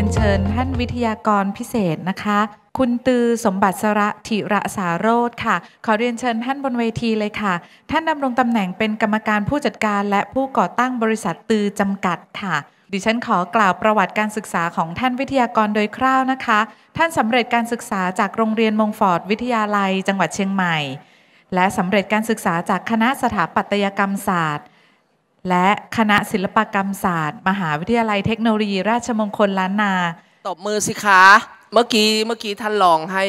รียนเชิญท่านวิทยากรพิเศษนะคะ คุณตือสมบัติสระธิระสาโรธค่ะ ขอเรียนเชิญท่านบนเวทีเลยค่ะ ท่านดำรงตำแหน่งเป็นกรรมการผู้จัดการ และผู้ก่อตั้งบริษัทตือจำกัดค่ะ ดิฉันขอกล่าวประวัติการศึกษาของท่านวิทยากรโดยคร่าวนะคะ ท่านสำเร็จการศึกษาจากโรงเรียนมงฟอร์ดวิทยาลัย จังหวัดเชียงใหม่และสำเร็จการศึกษาจากคณะสถาปัตยกรรมศาสตร์และคณะศิลปกรรมศาสตร์ มหาวิทยาลัยเทคโนโลยีราชมงคลล้านนาตบมือสิคะเมื่อกี้เมื่อกี้ท่านลองให้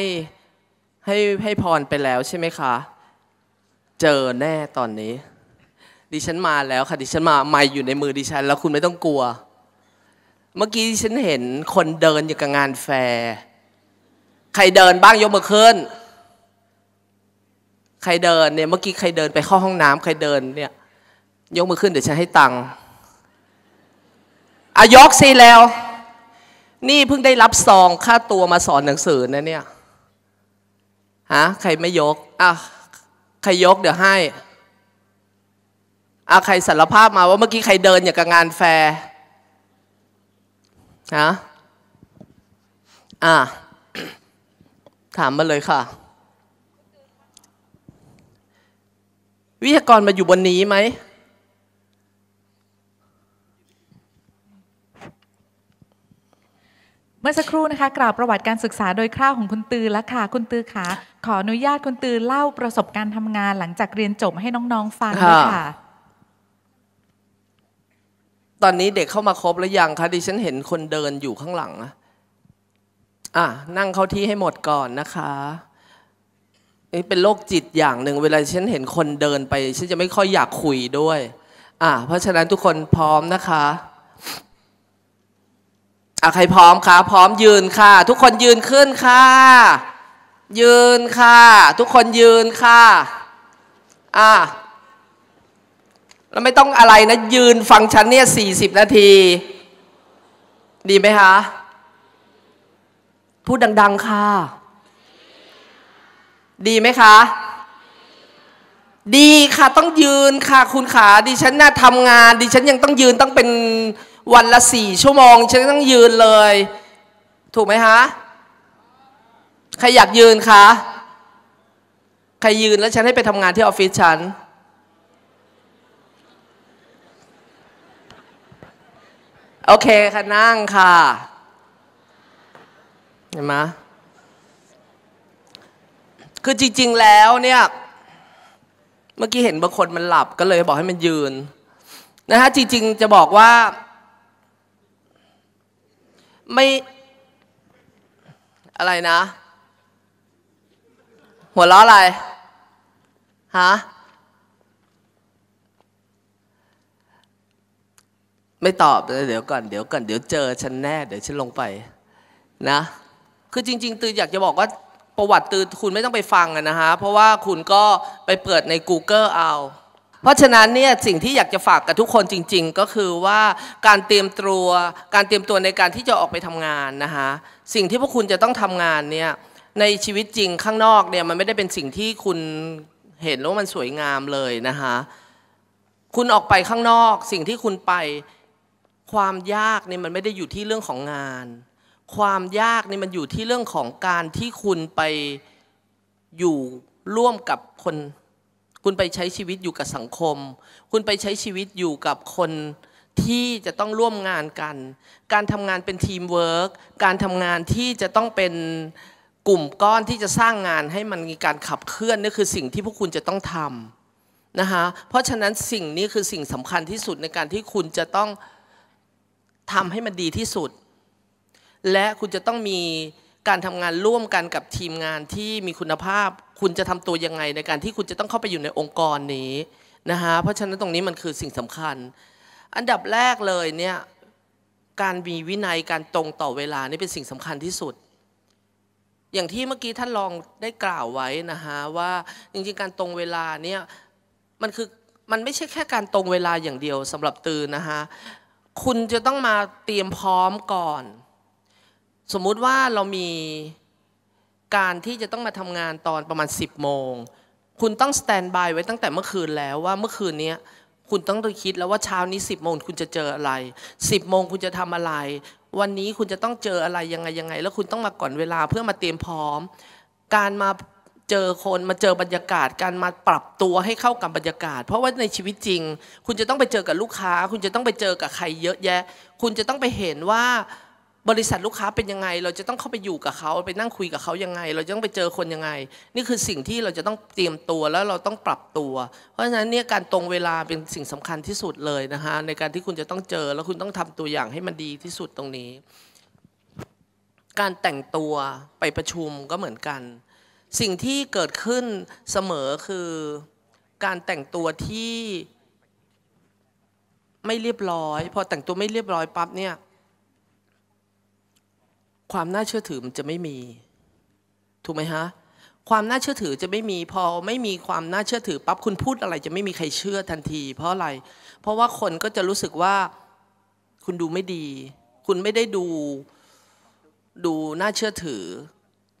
ให้ให้พรไปแล้วใช่ไหมคะเจอแน่ตอนนี้ ดิฉันมาแล้วค่ะดิฉันมาไม่อยู่ในมือดิฉัน แล้วคุณไม่ต้องกลัว เมื่อกี้ดิฉันเห็นคนเดินอยู่กับงานแฟร์ใครเดินบ้างยกมือขึ้น ใครเดินเนี่ยเมื่อกี้ใครเดินไปเข้าห้องน้ำใครเดินเนี่ยยกมือขึ้น เดี๋ยวฉันให้ตังค์อายกซีแล้ว นี่เพิ่งได้รับซอง ค่าตัวมาสอนหนังสือนะเนี่ย ฮะใครไม่ยกอ่ะใครยกเดี๋ยวให้อะใครสารภาพมาว่าเมื่อกี้ใครเดินอย่างกับงานแฟร์ ฮะอ่ะถามมาเลยค่ะ วิทยากรมาอยู่บนนี้ไหมเมื่อสักครู่นะคะกล่าวประวัติการศึกษาโดยคร่าวของคุณตือแล้วค่ะ คุณตือขาขออนุญาตคุณตือเล่าประสบการณ์ทำงานหลังจากเรียนจบให้น้องๆฟังด้วยค่ะ ตอนนี้เด็กเข้ามาครบหรือยังคะดิฉันเห็นคนเดินอยู่ข้างหลังอ่ะนั่งเข้าที่ให้หมดก่อนนะคะนี่เป็นโรคจิตอย่างหนึ่งเวลาฉันเห็นคนเดินไปฉันจะไม่ค่อยอยากคุยด้วยอ่ะเพราะฉะนั้นทุกคนพร้อมนะคะอาใครพร้อมคะพร้อมยืนค่ะ ทุกคนยืนขึ้นค่ะ ยืนค่ะ ทุกคนยืนค่ะอ่าแล้วไม่ต้องอะไรนะยืน ฟังฉันเนี่ยสี่สิบนาที ดีไหมคะพูดดัง ๆค่ะ ดีไหมคะดีค่ะต้องยืนค่ะ คุณขาดิฉันน่าทำงานดิฉันยังต้องยืนต้องเป็นวันละสี่ชั่วโมงฉันต้องยืนเลย ถูกไหมฮะ ใครอยากยืนคะ ใครยืนแล้วฉันให้ไปทำงานที่ออฟฟิศฉัน โอเคค่ะนั่งค่ะเห็นไหมคือจริง ๆ แล้วเนี่ย เมื่อกี้เห็นบางคนมันหลับ ก็เลยบอกให้มันยืนนะฮะจริง ๆ จะบอกว่าไม่ อะไรนะ หัวเราะอะไรฮะไม่ตอบ เดี๋ยวก่อน เดี๋ยวก่อน เดี๋ยวเจอฉันแน่ เดี๋ยวฉันลงไปนะ คือจริง ๆ ตืออยากจะบอกว่าประวัติตือคุณไม่ต้องไปฟังนะฮะเพราะว่าคุณก็ไปเปิดใน Google เอาเพราะฉะนั้นเนี่ยสิ่งที่อยากจะฝากกับทุกคนจริง ๆ ก็คือว่าการเตรียมตัว การเตรียมตัวในการที่จะออกไปทำงานนะคะสิ่งที่พวกคุณจะต้องทำงานเนี่ยในชีวิตจริงข้างนอกเนี่ยมันไม่ได้เป็นสิ่งที่คุณเห็นแล้วมันสวยงามเลยนะคะคุณออกไปข้างนอก สิ่งที่คุณไปความยากเนี่ยมันไม่ได้อยู่ที่เรื่องของงาน ความยากเนี่ยมันอยู่ที่เรื่องของการที่คุณไปอยู่ร่วมกับคนคุณไปใช้ชีวิตอยู่กับสังคม คุณไปใช้ชีวิตอยู่กับคนที่จะต้องร่วมงานกัน การทำงานเป็นทีมเวิร์กการทำงานที่จะต้องเป็นกลุ่มก้อนที่จะสร้างงานให้มันมีการขับเคลื่อนนี่คือสิ่งที่พวกคุณจะต้องทำนะคะเพราะฉะนั้นสิ่งนี้คือสิ่งสำคัญที่สุดในการที่คุณจะต้องทำให้มันดีที่สุด และคุณจะต้องมีการทำงานร่วมกันกับทีมงานที่มีคุณภาพ คุณจะทำตัวยังไงในการที่คุณจะต้องเข้าไปอยู่ในองค์กรนี้นะคะเพราะฉะนั้นตรงนี้มันคือสิ่งสำคัญ อันดับแรกเลยเนี่ยการมีวินัยการตรงต่อเวลานี่เป็นสิ่งสำคัญที่สุด อย่างที่เมื่อกี้ท่านลองได้กล่าวไว้นะคะว่าจริงๆการตรงเวลาเนี่ยมันคือมันไม่ใช่แค่การตรงเวลาอย่างเดียวสำหรับตือนะคะคุณจะต้องมาเตรียมพร้อมก่อนสมมุติว่าเรามีการที่จะต้องมาทำงานตอนประมาณ 10โมง คุณต้องสแตนบายไว้ตั้งแต่เมื่อคืนแล้วว่าเมื่อคืนนี้คุณต้องคิดแล้วว่าเช้านี้10โมงคุณจะเจออะไร10โมงคุณจะทำอะไรวันนี้คุณจะต้องเจออะไรยังไงยังไง แล้วคุณต้องมาก่อนเวลาเพื่อมาเตรียมพร้อม การมาเจอคนมาเจอบรรยากาศ การมาปรับตัวให้เข้ากับบรรยากาศ เพราะว่าในชีวิตจริง คุณจะต้องไปเจอกับลูกค้า คุณจะต้องไปเจอกับใครเยอะแยะ คุณจะต้องไปเห็นว่าบริษัทลูกค้าเป็นยังไง เราจะต้องเข้าไปอยู่กับเขาไปนั่งคุยกับเขายังไง เราจะต้องไปเจอคนยังไง นี่คือสิ่งที่เราจะต้องเตรียมตัวแล้วเราต้องปรับตัว เพราะฉะนั้นเนี่ยการตรงเวลาเป็นสิ่งสำคัญที่สุดเลยนะคะในการที่คุณจะต้องเจอแล้วคุณต้องทำตัวอย่างให้มันดีที่สุดตรงนี้ การแต่งตัวไปประชุมก็เหมือนกัน สิ่งที่เกิดขึ้นเสมอคือการแต่งตัวที่ไม่เรียบร้อย พอแต่งตัวไม่เรียบร้อยปั๊บเนี่ยความน่าเชื่อถือมันจะไม่มี ถูกไหมฮะ ความน่าเชื่อถือจะไม่มี พอไม่มีความน่าเชื่อถือปั๊บคุณพูดอะไรจะไม่มีใครเชื่อทันที เพราะอะไร เพราะว่าคนก็จะรู้สึกว่าคุณดูไม่ดี คุณไม่ได้ดู ดูน่าเชื่อถือ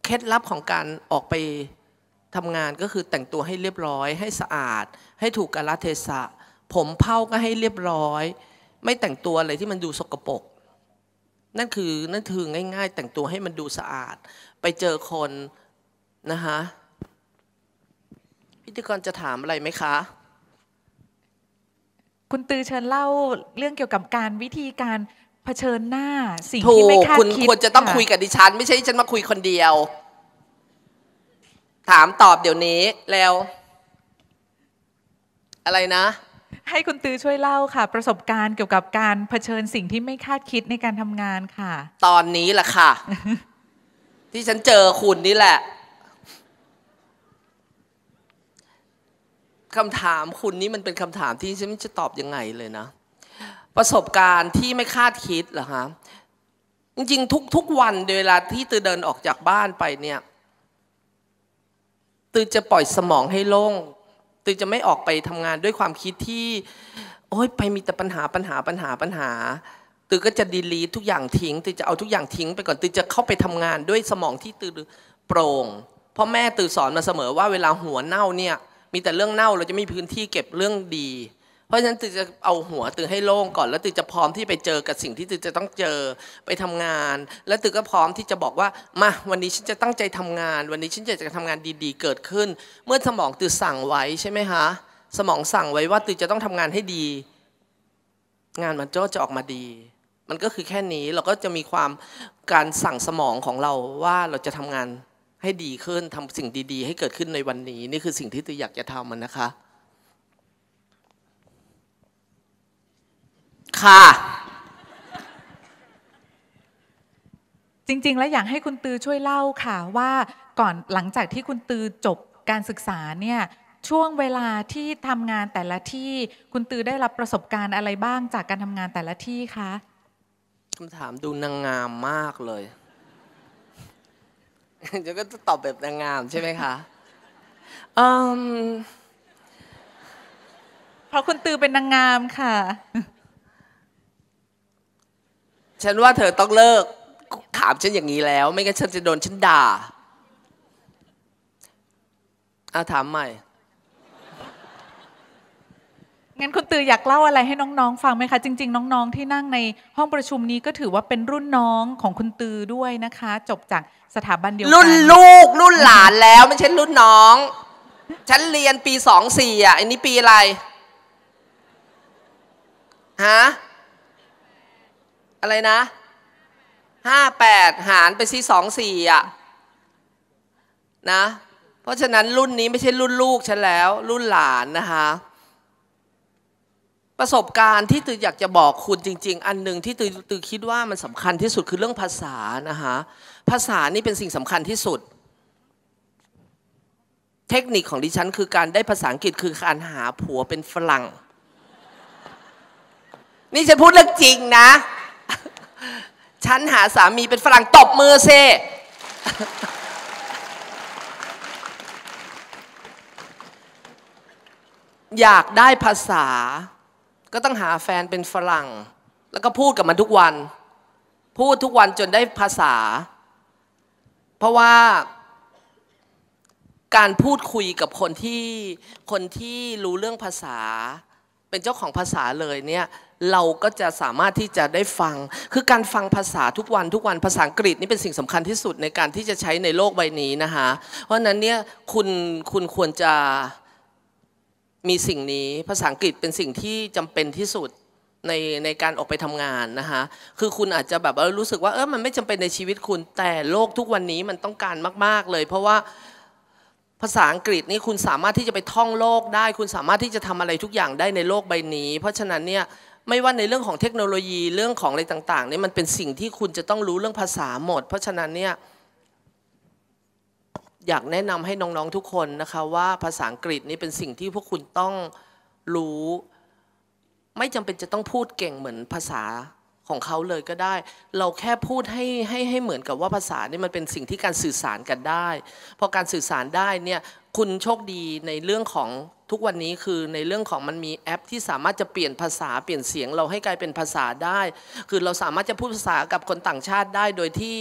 เคล็ดลับของการออกไปทำงานก็คือแต่งตัวให้เรียบร้อย ให้สะอาด ให้ถูกกาลเทศะ ผมเผ้าก็ให้เรียบร้อย ไม่แต่งตัวอะไรที่มันดูสกปรกนั่นคือ นั่นคือง่าย ๆ แต่งตัวให้มันดูสะอาด ไปเจอคนนะคะพิธีกรจะถามอะไรไหมคะ คุณตือเชิญเล่าเรื่องเกี่ยวกับการวิธีการเผชิญหน้า สิ่งที่ไม่คาดคิดคุณควรจะต้องคุยกับดิฉัน ไม่ใช่ฉันมาคุยคนเดียว ถามตอบเดี๋ยวนี้แล้ว อะไรนะให้คุณตือช่วยเล่าค่ะ ประสบการณ์เกี่ยวกับการเผชิญสิ่งที่ไม่คาดคิดในการทำงานค่ะ ตอนนี้แหละค่ะ ที่ฉันเจอคุณนี่แหละคำถามคุณนี่มันเป็นคำถามที่ฉันจะตอบยังไงเลยนะ ประสบการณ์ที่ไม่คาดคิดเหรอคะจริงๆทุกทุกวันเวลาที่ตือเดินออกจากบ้านไป เนี่ย ตือจะปล่อยสมองให้โล่งตือจะไม่ออกไปทำงานด้วยความคิดที่โอ๊ยไปมีแต่ปัญหาปัญหาปัญหาปัญหาตือก็จะดีลีททุกอย่างทิ้งตือจะเอาทุกอย่างทิ้งไปก่อนตือจะเข้าไปทำงานด้วยสมองที่ตือโปร่งพ่อแม่ตือสอนมาเสมอว่าเวลาหัวเน่าเนี่ย มีแต่เรื่องเน่าเราจะไม่มีพื้นที่เก็บเรื่องดีเพราะฉะนั้นตือจะเอาหัวตือให้โล่งก่อนแล้วตือจะพร้อมที่ไปเจอกับสิ่งที่ตือจะต้องเจอไปทำงาน แล้วตือก็พร้อมที่จะบอกว่ามาวันนี้ฉันจะตั้งใจทำงาน วันนี้ฉันจะจะทำงานดีๆ เกิดขึ้น เมื่อสมองตือสั่งไว้ใช่ไหมคะสมองสั่งไว้ว่าตือจะต้องทำงานให้ดี งานมันจะจะออกมาดี มันก็คือแค่นี้เราก็จะมีความการสั่งสมองของเราว่าเราจะทำงานให้ดีขึ้นทำสิ่งดี ๆ ให้เกิดขึ้นในวันนี้ นี่คือสิ่งที่ตืวอยากจะทำมันนะคะค่ะจริงๆ แล้วอยากให้คุณตือช่วยเล่าค่ะว่าก่อนหลังจากที่คุณตือจบการศึกษาเนี่ยช่วงเวลาที่ทำงานแต่ละที่คุณตือได้รับประสบการณ์อะไรบ้างจากการทำงานแต่ละที่คะคำถามดูนางงามมากเลยเดี๋ยวก็จะตอบแบบนางงามใช่ไหมคะเพราะคุณตือเป็นนางงามค่ะฉันว่าเธอต้องเลิก ถามฉันอย่างนี้แล้ว ไม่งั้นฉันจะโดนฉันด่าอาถามใหม่ งั้นคุณตืออยากเล่าอะไรให้น้องๆฟังไหมคะ จริงๆ น้องๆที่นั่งในห้องประชุมนี้ก็ถือว่าเป็นรุ่นน้องของคุณตือด้วยนะคะ จบจากสถาบันเดียวกันรุ่นลูกรุ่นหลานแล้ว ไม่ใช่รุ่นน้อง ฉันเรียนปีสองสี่อ่ะ อันนี้ปีอะไรฮะอะไรนะห้าแปดหารไปที่สองสี่อ่ะนะ เพราะฉะนั้นรุ่นนี้ไม่ใช่รุ่นลูกฉันแล้ว รุ่นหลานนะคะประสบการณ์ที่ตืออยากจะบอกคุณจริงๆ อันหนึ่งที่ตือตือคิดว่ามันสำคัญที่สุดคือเรื่องภาษานะคะภาษานี่เป็นสิ่งสำคัญที่สุด เทคนิคของดิฉันคือการได้ภาษาอังกฤษคือการหาผัวเป็นฝรั่ง นี่ฉันพูดเรื่องจริงนะฉันหาสามีเป็นฝรั่งตบมือเซอยากได้ภาษา ก็ต้องหาแฟนเป็นฝรั่ง แล้วก็พูดกับมันทุกวัน พูดทุกวันจนได้ภาษา เพราะว่าการพูดคุยกับคนที่ คนที่รู้เรื่องภาษาเป็นเจ้าของภาษาเลยเนี่ยเราก็จะสามารถที่จะได้ฟังคือการฟังภาษาทุกวันทุกวันภาษาอังกฤษนี่เป็นสิ่งสำคัญที่สุดในการที่จะใช้ในโลกใบนี้นะคะเพราะฉะนั้นเนี่ยคุณคุณควรจะมีสิ่งนี้ภาษาอังกฤษเป็นสิ่งที่จำเป็นที่สุดในในการออกไปทำงานนะคะคือคุณอาจจะแบบรู้สึกว่าเออมันไม่จำเป็นในชีวิตคุณแต่โลกทุกวันนี้มันต้องการมาก ๆเลยเพราะว่าภาษาอังกฤษนี่คุณสามารถที่จะไปท่องโลกได้ คุณสามารถที่จะทำอะไรทุกอย่างได้ในโลกใบนี้ เพราะฉะนั้นเนี่ยไม่ว่าในเรื่องของเทคโนโลยีเรื่องของอะไรต่างๆนี่มันเป็นสิ่งที่คุณจะต้องรู้เรื่องภาษาหมด เพราะฉะนั้นเนี่ยอยากแนะนำให้น้องๆทุกคนนะคะว่าภาษาอังกฤษนี่เป็นสิ่งที่พวกคุณต้องรู้ ไม่จำเป็นจะต้องพูดเก่งเหมือนภาษาของเขาเลยก็ได้ เราแค่พูดให้ให้ให้เหมือนกับว่าภาษานี่มันเป็นสิ่งที่การสื่อสารกันได้พอการสื่อสารได้เนี่ยคุณโชคดีในเรื่องของทุกวันนี้คือในเรื่องของมันมีแอป ที่สามารถจะเปลี่ยนภาษาเปลี่ยนเสียงเราให้กลายเป็นภาษาได้ คือเราสามารถจะพูดภาษากับคนต่างชาติได้โดยที่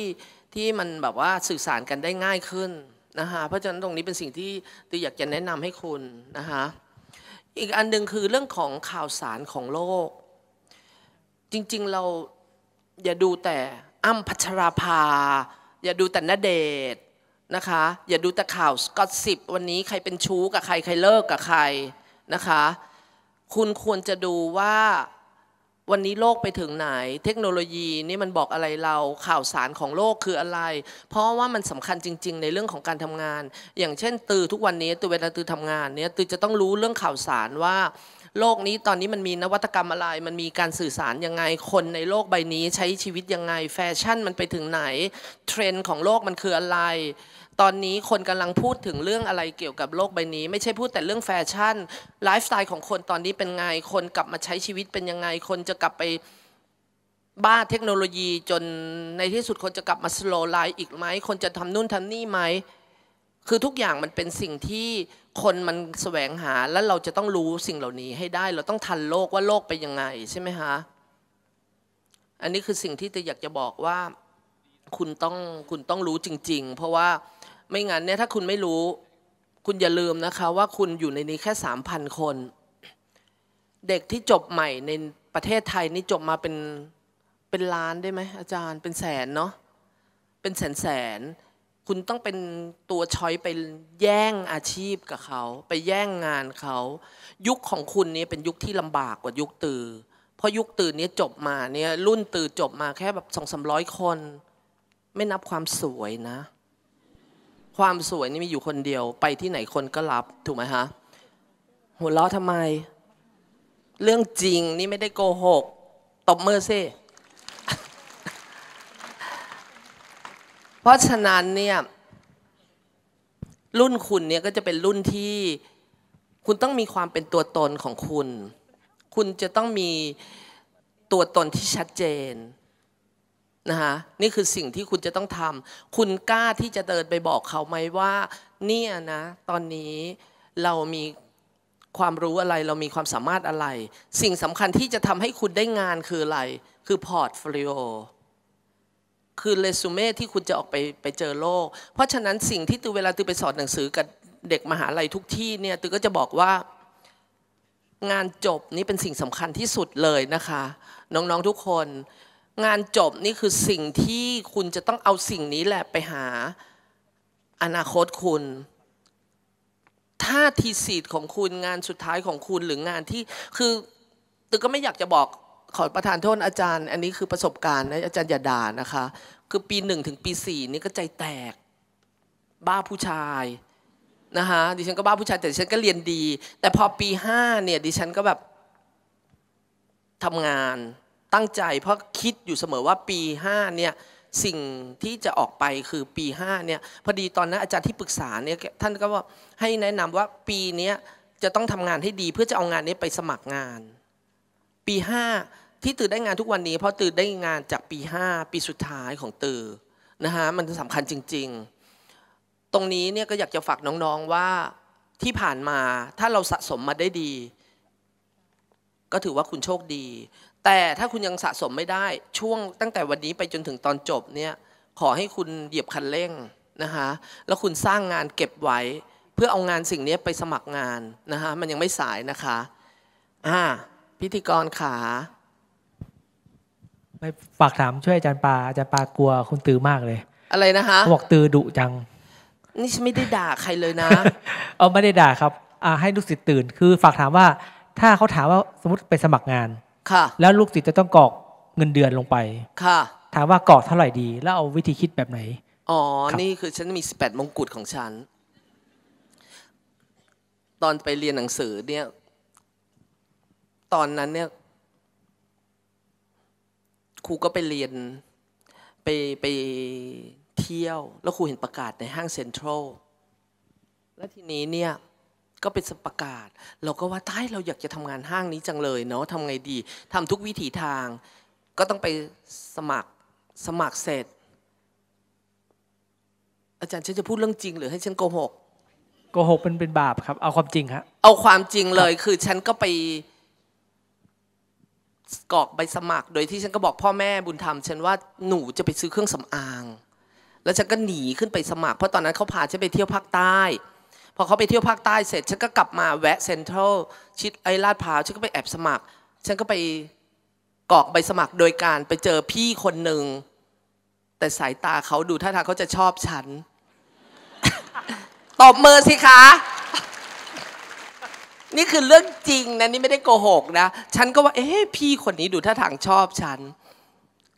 ที่มันแบบว่าสื่อสารกันได้ง่ายขึ้นนะคะเพราะฉะนั้นตรงนี้เป็นสิ่งที่ตืออยากจะแนะนำให้คุณนะคะอีกอันหนึ่งคือเรื่องของข่าวสารของโลกจริง ๆ เราอย่าดูแต่อ้ำพัชราภา อย่าดูแต่ณเดชนะคะ อย่าดูแต่ข่าวก็สิบวันนี้ใครเป็นชู้กับใครใครเลิกกับใครนะคะ คุณควรจะดูว่าวันนี้โลกไปถึงไหน เทคโนโลยีนี่มันบอกอะไรเราข่าวสารของโลกคืออะไร เพราะว่ามันสำคัญจริง ๆ ในเรื่องของการทำงาน อย่างเช่น ตือทุกวันนี้ตือเวลาตือทำงานเนี่ยตือจะต้องรู้เรื่องข่าวสารว่าโลกนี้ตอนนี้มันมีนวัตกรรมอะไร มันมีการสื่อสารยังไง คนในโลกใบนี้ ใช้ชีวิตยังไงแฟชั่นมันไปถึงไหน เทรนด์ของโลกมันคืออะไร ตอนนี้คนกำลังพูดถึงเรื่องอะไรเกี่ยวกับโลกใบนี้ ไม่ใช่พูดแต่เรื่องแฟชั่นไลฟ์สไตล์ของคนตอนนี้เป็นไงคนกลับมาใช้ชีวิตเป็นยังไงคนจะกลับไปบ้าเทคโนโลยีจนในที่สุดคนจะกลับมาสโลไลฟ์อีกไหมคนจะทำนู่นทำนี่ไหมคือทุกอย่างมันเป็นสิ่งที่คนมันแสวงหาแล้วเราจะต้องรู้สิ่งเหล่านี้ ให้ได้ เราต้องทันโลกว่าโลกไปยังไงใช่ไหมคะอันนี้คือสิ่งที่จะอยากจะบอกว่าคุณต้องคุณต้องรู้จริง ๆ เพราะว่าไม่งั้นเนี่ยถ้าคุณไม่รู้ คุณอย่าลืมนะคะ ว่าคุณอยู่ในนี้แค่สามพันคน เด็กที่จบใหม่ในประเทศไทยนี่จบมาเป็นเป็นล้านได้ไหมอาจารย์เป็นแสนเนาะเป็นแสนแสนคุณต้องเป็นตัวช้อยไปแย่งอาชีพกับเขา ไปแย่งงานเขา ยุคของคุณนี้เป็นยุคที่ลำบากกว่ายุคตื่นเพราะยุคตื่นนี้จบมาเนี่ยรุ่นตื่นจบมาแค่แบบสองสามร้อยคน ไม่นับความสวยนะ ความสวยนี่มีอยู่คนเดียว ไปที่ไหนคนก็รับถูกไหมฮะหัวเราะทำไม เรื่องจริง นี่ไม่ได้โกหก ตบมือซิราะฉะนั้นเนี่ยรุ่นคุณเนี่ยก็จะเป็นรุ่นที่คุณต้องมีความเป็นตัวตนของคุณ คุณจะต้องมีตัวตนที่ชัดเจนนะคะนี่คือสิ่งที่คุณจะต้องทำคุณกล้าที่จะเดินไปบอกเขาไหมว่าเนี่ยนะตอนนี้เรามีความรู้อะไร เรามีความสามารถอะไร สิ่งสำคัญที่จะทำให้คุณได้งานคืออะไร คือพอร์ตโฟลิโอคือเรซูเม่ที่คุณจะออกไปไปเจอโลก เพราะฉะนั้นสิ่งที่ตือเวลาตือไปสอนหนังสือกับเด็กมหาลัยทุกที่เนี่ยตือก็จะบอกว่างานจบนี่เป็นสิ่งสำคัญที่สุดเลยนะคะ น้องๆทุกคน งานจบนี่คือสิ่งที่คุณจะต้องเอาสิ่งนี้แหละไปหาอนาคตคุณ ถ้าทีสีดของคุณงานสุดท้ายของคุณหรืองานที่คือตือก็ไม่อยากจะบอกขอประทานโทษอาจารย์อันนี้คือประสบการณ์นะอาจารย์อย่าด่านะคะคือปีหนึ่งถึงปีสี่นี่ก็ใจแตกบ้าผู้ชายนะคะดิฉันก็บ้าผู้ชายแต่ดิฉันก็เรียนดี แต่พอปีห้าเนี่ยดิฉันก็แบบทำงานตั้งใจ เพราะคิดอยู่เสมอว่าปีห้าเนี่ยสิ่งที่จะออกไปคือปีห้าเนี่ยพอดีตอนนั้นอาจารย์ที่ปรึกษาเนี่ยท่านก็ว่าให้แนะนำว่าปีนี้จะต้องทำงานให้ดี เพื่อจะเอางานนี้ไปสมัครงาน ปีห้าที่ตื่นได้งานทุกวันนี้เพราะตื่นได้งานจากปี 5 ปีสุดท้ายของตื่นนะฮะมันสำคัญจริง ๆ ตรงนี้เนี่ยก็อยากจะฝากน้องๆว่าที่ผ่านมาถ้าเราสะสมมาได้ดี ก็ถือว่าคุณโชคดี แต่ถ้าคุณยังสะสมไม่ได้ช่วงตั้งแต่วันนี้ไปจนถึงตอนจบเนี่ยขอให้คุณเหยียบคันเร่งนะคะแล้วคุณสร้างงานเก็บไว้เพื่อเอางานสิ่งนี้ไปสมัครงานนะคะมันยังไม่สายนะคะอ่าพิธีกรขาไปฝากถามช่วยอาจารย์ปาอาจารย์ปากลัวคุณตือมากเลย อะไรนะคะบอกตือดุจัง นี่ฉันไม่ได้ด่าใครเลยนะเอาไม่ได้ด่า ครับ อ่าให้ลูกศิษย์ตื่น คือฝากถามว่า ถ้าเขาถามว่าสมมติไปสมัครงาน ค่ะ แล้วลูกศิษย์จะต้องกอกเงินเดือนลงไปค่ะถามว่ากอกเท่าไหร่ดี แล้วเอาวิธีคิดแบบไหนอ๋อนี่คือฉันมีสิบแปดมงกุฎของฉัน ตอนไปเรียนหนังสือเนี่ย ตอนนั้นเนี่ยครูก็ไปเรียนไปไปเที่ยว แล้วครูเห็นประกาศในห้างเซ็นทรัลแล้วทีนี้เนี่ยก็เป็นสประกาศ เราก็ว่าท้ายเราอยากจะทำงานห้างนี้จังเลยเนาะทำไงดี ทำทุกวิถีทาง ก็ต้องไปสมัครสมัครเสร็จ อาจารย์ ฉันจะพูดเรื่องจริงหรือให้ฉันโกหกโกหกเป็นเป็นบาปครับ เอาความจริงครับเอาความจริงเลย คือฉันก็ไปกรอกใบสมัคร โดยที่ฉันก็บอกพ่อแม่บุญธรรมฉันว่าหนูจะไปซื้อเครื่องสำอาง แล้วฉันก็หนีขึ้นไปสมัคร เพราะตอนนั้นเขาพาฉันไปเที่ยวภาคใต้ พอเขาไปเที่ยวภาคใต้เสร็จฉันก็กลับมาแวะเซ็นทรัลชิดไอราดพราวฉันก็ไปแอบสมัคร ฉันก็ไปกรอกใบสมัครโดยการไปเจอพี่คนหนึ่งแต่สายตาเขาดูท่าทางเขาจะชอบฉันตบมือสิคะนี่คือเรื่องจริงนะนี่ไม่ได้โกหกนะ ฉันก็ว่า เอ๊ะพี่คนนี้ดูท่าทางชอบฉัน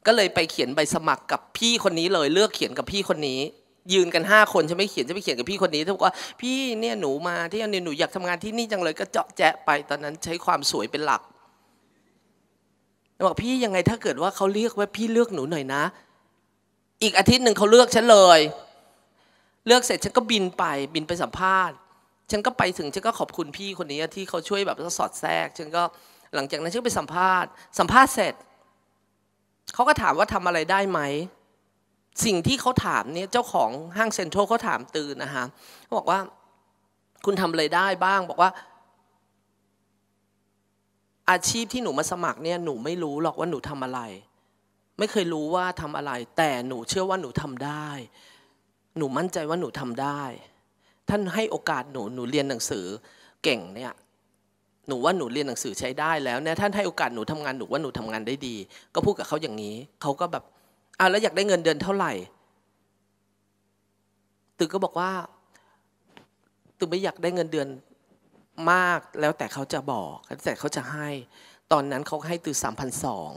ก็เลยไปเขียนใบสมัครกับพี่คนนี้เลยเลือกเขียนกับพี่คนนี้ ยืนกันห้าคนฉันไม่เขียนฉันไปเขียนกับพี่คนนี้เขาบอกว่าพี่เนี่ยหนูมาที่นี่หนูอยากทำงานที่นี่จังเลย ก็เจาะแจะไปตอนนั้น ใช้ความสวยเป็นหลักบอกพี่ยังไงถ้าเกิดว่าเขาเรียกว่าพี่เลือกหนูหน่อยนะ อีกอาทิตย์หนึ่งเขาเลือกฉันเลย เลือกเสร็จฉันก็บินไปบินไปสัมภาษณ์ฉันก็ไปถึงฉันก็ขอบคุณพี่คนนี้ที่เขาช่วยแบบสอดแทรกฉันก็หลังจากนั้นฉันไปสัมภาษณ์สัมภาษณ์เสร็จเขาก็ถามว่าทำอะไรได้ไหมสิ่งที่เขาถามเนี่ยเจ้าของห้างเซ็นทรัลเขาถามตื่นนะคะเขาบอกว่าคุณทำอะไรได้บ้างบอกว่า อาชีพที่หนูมาสมัครเนี่ยหนูไม่รู้หรอกว่าหนูทำอะไร ไม่เคยรู้ว่าทำอะไร แต่หนูเชื่อว่าหนูทำได้ หนูมั่นใจว่าหนูทำได้ท่านให้โอกาสหนูหนูเรียนหนังสือเก่งเนี่ยหนูว่าหนูเรียนหนังสือใช้ได้แล้วเนี่ยท่านให้โอกาสหนูทำงานหนูว่าหนูทำงานได้ดี ก็พูดกับเขาอย่างนี้เขาก็แบบอ่วแล้วอยากได้เงินเดือนเท่าไหร่ตึกก็บอกว่าตึกไม่อยากได้เงินเดือนมาก แล้วแต่เขาจะบอกแล้วแต่เขาจะให้ ตอนนั้นเขาให้ตึกสามพันสอง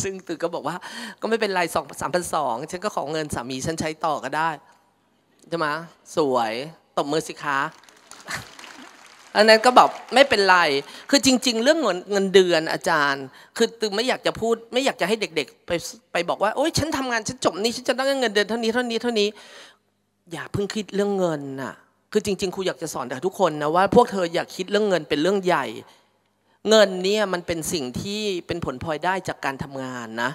ซึ่งตึกก็บอกว่า ก็ไม่เป็นไรสองสามพันสองฉันก็ของเงินสามีฉันใช้ต่อก็ได้ใช่ไหมสวยตบมือสิคะอันนั้นก็แบบไม่เป็นไร คือจริงๆเรื่องเงินเงินเดือนอาจารย์ คือตืงไม่อยากจะพูดไม่อยากจะให้เด็ก ๆ ไปไปบอกว่าโอ๊ยฉันทำงานฉันจบนี้ฉันจะต้องเงินเดือนเท่านี้เท่านี้เท่านี้ อย่าเพิ่งคิดเรื่องเงินน่ะคือจริงๆครูอยากจะสอนแต่ทุกคนนะว่า พวกเธออยากคิดเรื่องเงินเป็นเรื่องใหญ่ เงินเนี่ยมันเป็นสิ่งที่เป็นผลพลอยได้จากการทำงานนะ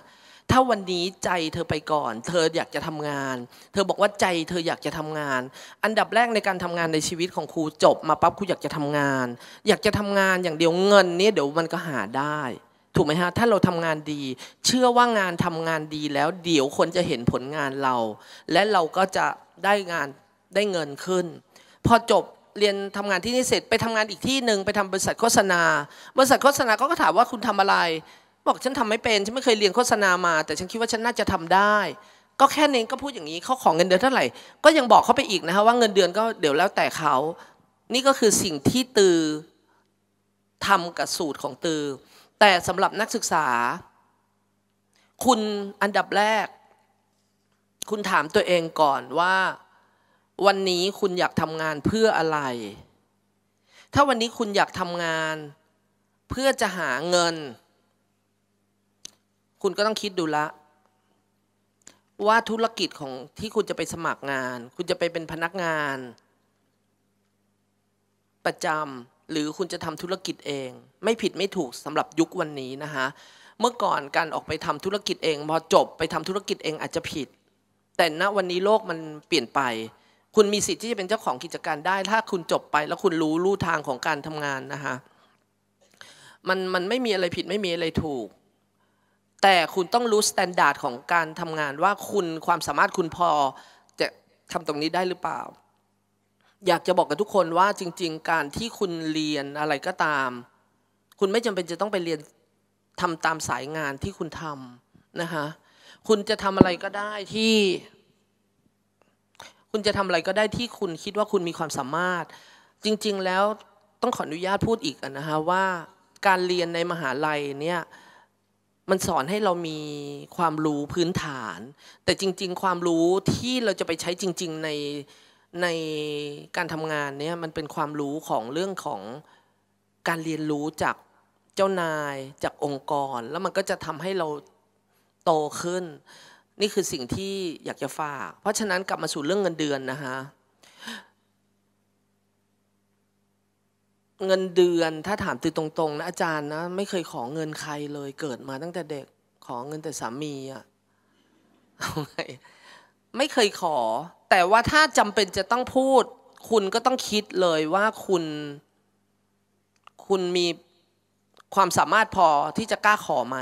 ถ้าวันนี้ใจเธอไปก่อน เธออยากจะทำงาน เธอบอกว่าใจเธออยากจะทำงาน อันดับแรกในการทำงานในชีวิตของครูจบ มาปั๊บครูอยากจะทำงาน อยากจะทำงานอย่างเดียวเงินนี่เดี๋ยวมันก็หาได้ ถูกไหมฮะ ถ้าเราทำงานดี เชื่อว่างานทำงานดีแล้วเดี๋ยวคนจะเห็นผลงานเรา และเราก็จะได้งานได้เงินขึ้น พอจบเรียนทำงานที่นี่เสร็จไปทำงานอีกที่หนึ่งไปทำบริษัทโฆษณา บริษัทโฆษณาก็ถามว่าคุณทำอะไรบอกฉันทำไม่เป็นฉันไม่เคยเรียนโฆษณามา แต่ฉันคิดว่าฉันน่าจะทำได้ ก็แค่นี้ก็พูดอย่างนี้เขาของเงินเดือนเท่าไหร่ก็ยังบอกเขาไปอีกนะฮะว่าเงินเดือนก็เดี๋ยวแล้วแต่เขานี่ก็คือสิ่งที่ตือทำกับสูตรของตือ แต่สำหรับนักศึกษา คุณอันดับแรก คุณถามตัวเองก่อนว่า วันนี้คุณอยากทำงานเพื่ออะไร ถ้าวันนี้คุณอยากทำงานเพื่อจะหาเงินคุณก็ต้องคิดดูละว่าธุรกิจของที่คุณจะไปสมัครงาน คุณจะไปเป็นพนักงาน ประจำหรือคุณจะทำธุรกิจเอง ไม่ผิดไม่ถูกสำหรับยุควันนี้นะคะเมื่อก่อนการออกไปทำธุรกิจเองพอจบไปทำธุรกิจเองอาจจะผิด แต่ณวันนี้โลกมันเปลี่ยนไป คุณมีสิทธิ์ที่จะเป็นเจ้าของกิจการได้ ถ้าคุณจบไปแล้วคุณรู้รูทางของการทำงานนะคะมันมันไม่มีอะไรผิดไม่มีอะไรถูกแต่คุณต้องรู้สแตนดาร์ดของการทำงานว่าคุณความสามารถคุณพอจะทำตรงนี้ได้หรือเปล่า อยากจะบอกกับทุกคนว่าจริง ๆ การที่คุณเรียนอะไรก็ตาม คุณไม่จำเป็นจะต้องไปเรียนทำตามสายงานที่คุณทำนะคะคุณจะทำอะไรก็ได้ที่ คุณจะทำอะไรก็ได้ที่คุณคิดว่าคุณมีความสามารถ จริง ๆแล้วต้องขออนุญาตพูดอีกนะคะว่าการเรียนในมหาลัยเนี่ยมันสอนให้เรามีความรู้พื้นฐาน แต่จริง ๆ ความรู้ที่เราจะไปใช้จริง ๆ ในในการทำงานเนี่ยมันเป็นความรู้ของเรื่องของการเรียนรู้จากเจ้านาย จากองค์กร แล้วมันก็จะทำให้เราโตขึ้น นี่คือสิ่งที่อยากจะฝากเพราะฉะนั้นกลับมาสู่เรื่องเงินเดือนนะคะเงินเดือนถ้าถามตือตรงๆนะอาจารย์นะไม่เคยขอเงินใครเลยเกิดมาตั้งแต่เด็กขอเงินแต่สามีอะไม่เคยขอ แต่ว่าถ้าจำเป็นจะต้องพูดคุณก็ต้องคิดเลยว่าคุณ คุณมีความสามารถพอที่จะกล้าขอไหม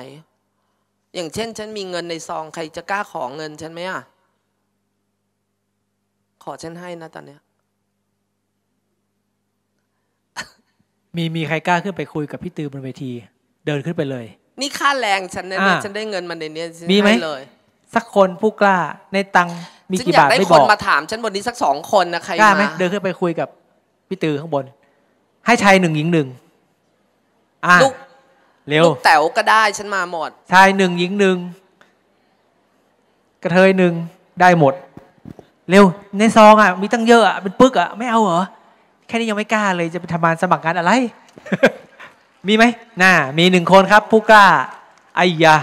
อย่างเช่นฉันมีเงินในซองใครจะกล้าขอเงินฉันไหมอ่ะ ขอฉันให้นะตอน เนี้ยมีมีใครกล้าขึ้นไปคุยกับพี่ตือบนเวที เดินขึ้นไปเลยนี่ค่าแรงฉันเนี่ยฉันได้เงินมันในเนี้ยนมีไหมเลย สักคนผู้กล้าในตังมีกี่อบาทได้ม่คบนอกมาถามฉันบนนี้สักสองคนนะใครกล้าไหมาเดินขึ้นไปคุยกับพี่ตือข้างบน ให้ชายหนึ่งหญิงหนึ่งอ่ลูกเร็วลูกแต๋วก็ได้ฉันมาหมดชายหนึ่งหญิงหนึ่งกระเทยหนึ่งได้หมด เร็ว ในซองอ่ะมีตั้งเยอะอ่ะเป็นปึกอ่ะไม่เอาเหรอแค่นี้ยังไม่กล้าเลย จะไปทำงานสมัครงานอะไร มีไหม น่า มีหนึ่งคนครับ ผู้กล้าไอยา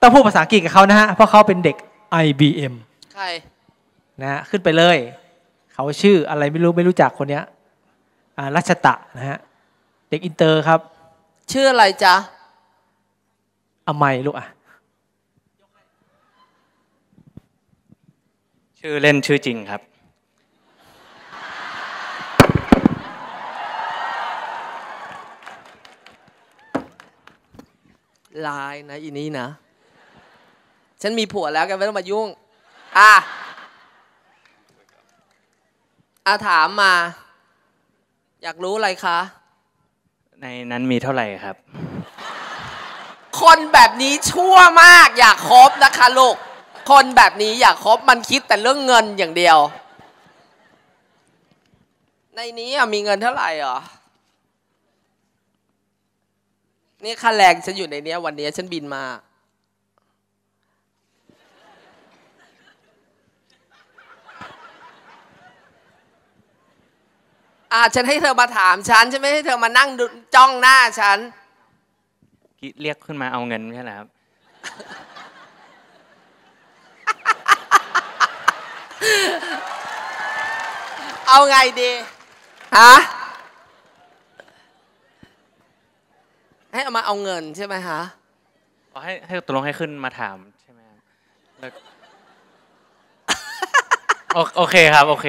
ต้องพูดภาษาอังกฤษกับเขานะฮะ เพราะเขาเป็นเด็ก IBM ใคร นะฮะ ขึ้นไปเลย เขาชื่ออะไรไม่รู้ไม่รู้จักคนเนี้ยรัชตะนะฮะ เด็กอินเตอร์ครับ ชื่ออะไรจ๊ะอไมลูกอ่ะ ชื่อเล่นชื่อจริงครับลายนะอีนี้นะ ฉันมีผัวแล้วแกไม่ต้องมายุ่ง อ่ะอาถามมา อยากรู้อะไรคะ ในนั้นมีเท่าไหร่ครับ คนแบบนี้ชั่วมาก อยากคบนะคะลูกคนแบบนี้อยากคบมันคิดแต่เรื่องเงินอย่างเดียว ในนี้มีเงินเท่าไหร่หรอนี่ค่าแรงฉันอยู่ในเนี้ย วันนี้ ฉันบินมา อ่า ฉันให้เธอมาถามฉันฉันไม่ให้เธอมานั่งจ้องหน้าฉัน เรียกขึ้นมาเอาเงินแค่ไหนครับ เอาไงดี ฮะให้เอามาเอาเงินใช่ไหมคะขอให้ให้ตกลงให้ขึ้นมาถามใช่ไหมครับแล้วโอโอเคครับ โอเค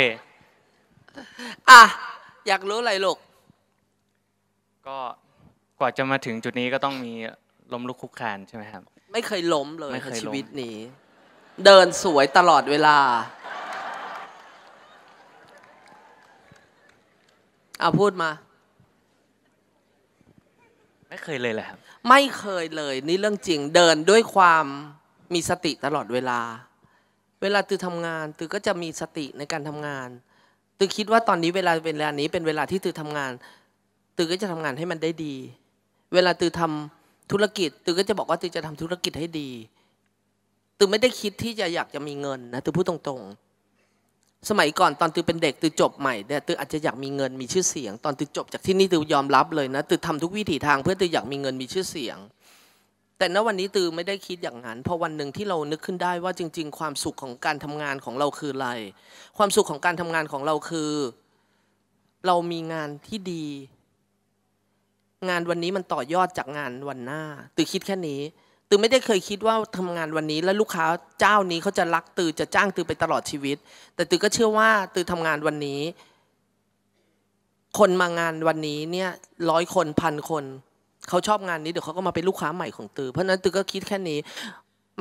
อ่ะ อยากรู้อะไรลูกก็กว่าจะมาถึงจุดนี้ก็ต้องมีล้มลุกคลุกคลานใช่ไหมครับไม่เคยล้มเลยในชีวิตนี้ เดินสวยตลอดเวลาเอาพูดมาไม่เคยเลยแหละครับไม่เคยเลยนี่เรื่องจริงเดินด้วยความมีสติตลอดเวลา เวลาตือทำงาน ตือก็จะมีสติในการทำงาน ตือคิดว่าตอนนี้เวลาเป็นเวลานี้เป็นเวลาที่ตือทำงาน ตือก็จะทำงานให้มันได้ดี เวลาตือทำธุรกิจตือก็จะบอกว่าตือจะทำธุรกิจให้ดี ตือไม่ได้คิดที่จะอยากจะมีเงินนะตือพูดตรง ๆสมัยก่อนตอนตือเป็นเด็กตือจบใหม่เนี่ยตืออาจจะอยากมีเงินมีชื่อเสียง ตอนตือจบจากที่นี่ตือยอมรับเลยนะตือทำทุกวิถีทางเพื่อตืออยากมีเงินมีชื่อเสียง แต่ณวันนี้ตือไม่ได้คิดอย่างนั้นพอวันหนึ่งที่เรานึกขึ้นได้ว่า จริง ๆ ความสุขของการทำงานของเราคืออะไร ความสุขของการทำงานของเราคือ เรามีงานที่ดี งานวันนี้มันต่อยอดจากงานวันหน้า ตือคิดแค่นี้ตือไม่ได้เคยคิดว่าทำงานวันนี้ แล้วลูกค้าเจ้านี้เขาจะรักตือ จะจ้างตือไปตลอดชีวิต แต่ตือก็เชื่อว่าตือทำงานวันนี้ คนมางานวันนี้เนี่ยร้อยคนพันคนเขาชอบงานนี้เดี๋ยวเขาก็มาเป็นลูกค้าใหม่ของตือเพราะนั้นตือก็คิดแค่นี้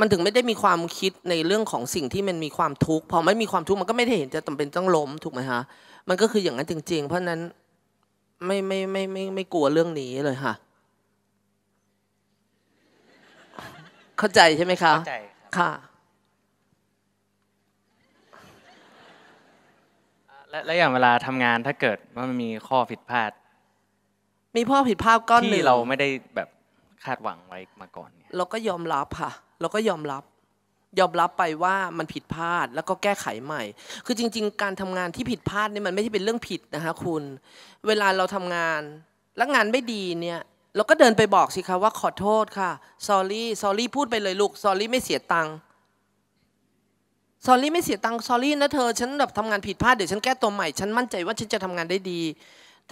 มันถึงไม่ได้มีความคิดในเรื่องของสิ่งที่มันมีความทุกข์พอไม่มีความทุกข์มันก็ไม่ได้เห็นจะจาเป็นต้องล้มถูกไหมฮะมันก็คืออย่างนั้นจริงๆ เพราะนั้นไม่ไม่ไม่ไม่ไม่กลัวเรื่องนี้เลยค่ะเข้าใจใช่ไหมคะเข้าใจค่ะและและอย่างเวลาทำงานถ้าเกิดว่ามันมีข้อผิดพลาด มีข้อผิดพลาดก้อนหนึ่งที่เราไม่ได้แบบคาดหวังไว้มาก่อนเราก็ยอมรับค่ะ เราก็ยอมรับ ยอมรับไปว่ามันผิดพลาดแล้วก็แก้ไขใหม่ คือจริง ๆ การทำงานที่ผิดพลาดเนี่ยมันไม่ใช่เป็นเรื่องผิดนะคะ คุณเวลาเราทำงาน แล้วงานไม่ดีเนี่ยแล้วก็เดินไปบอกสิคะว่าขอโทษค่ะ sorry sorry พูดไปเลยลูก sorry ไม่เสียตังค์ sorry ไม่เสียตังค์ sorry นะ เธอ ฉันแบบทำงานผิดพลาดเดี๋ยวฉันแก้ตัวใหม่ฉันมั่นใจว่าฉันจะทำงานได้ดี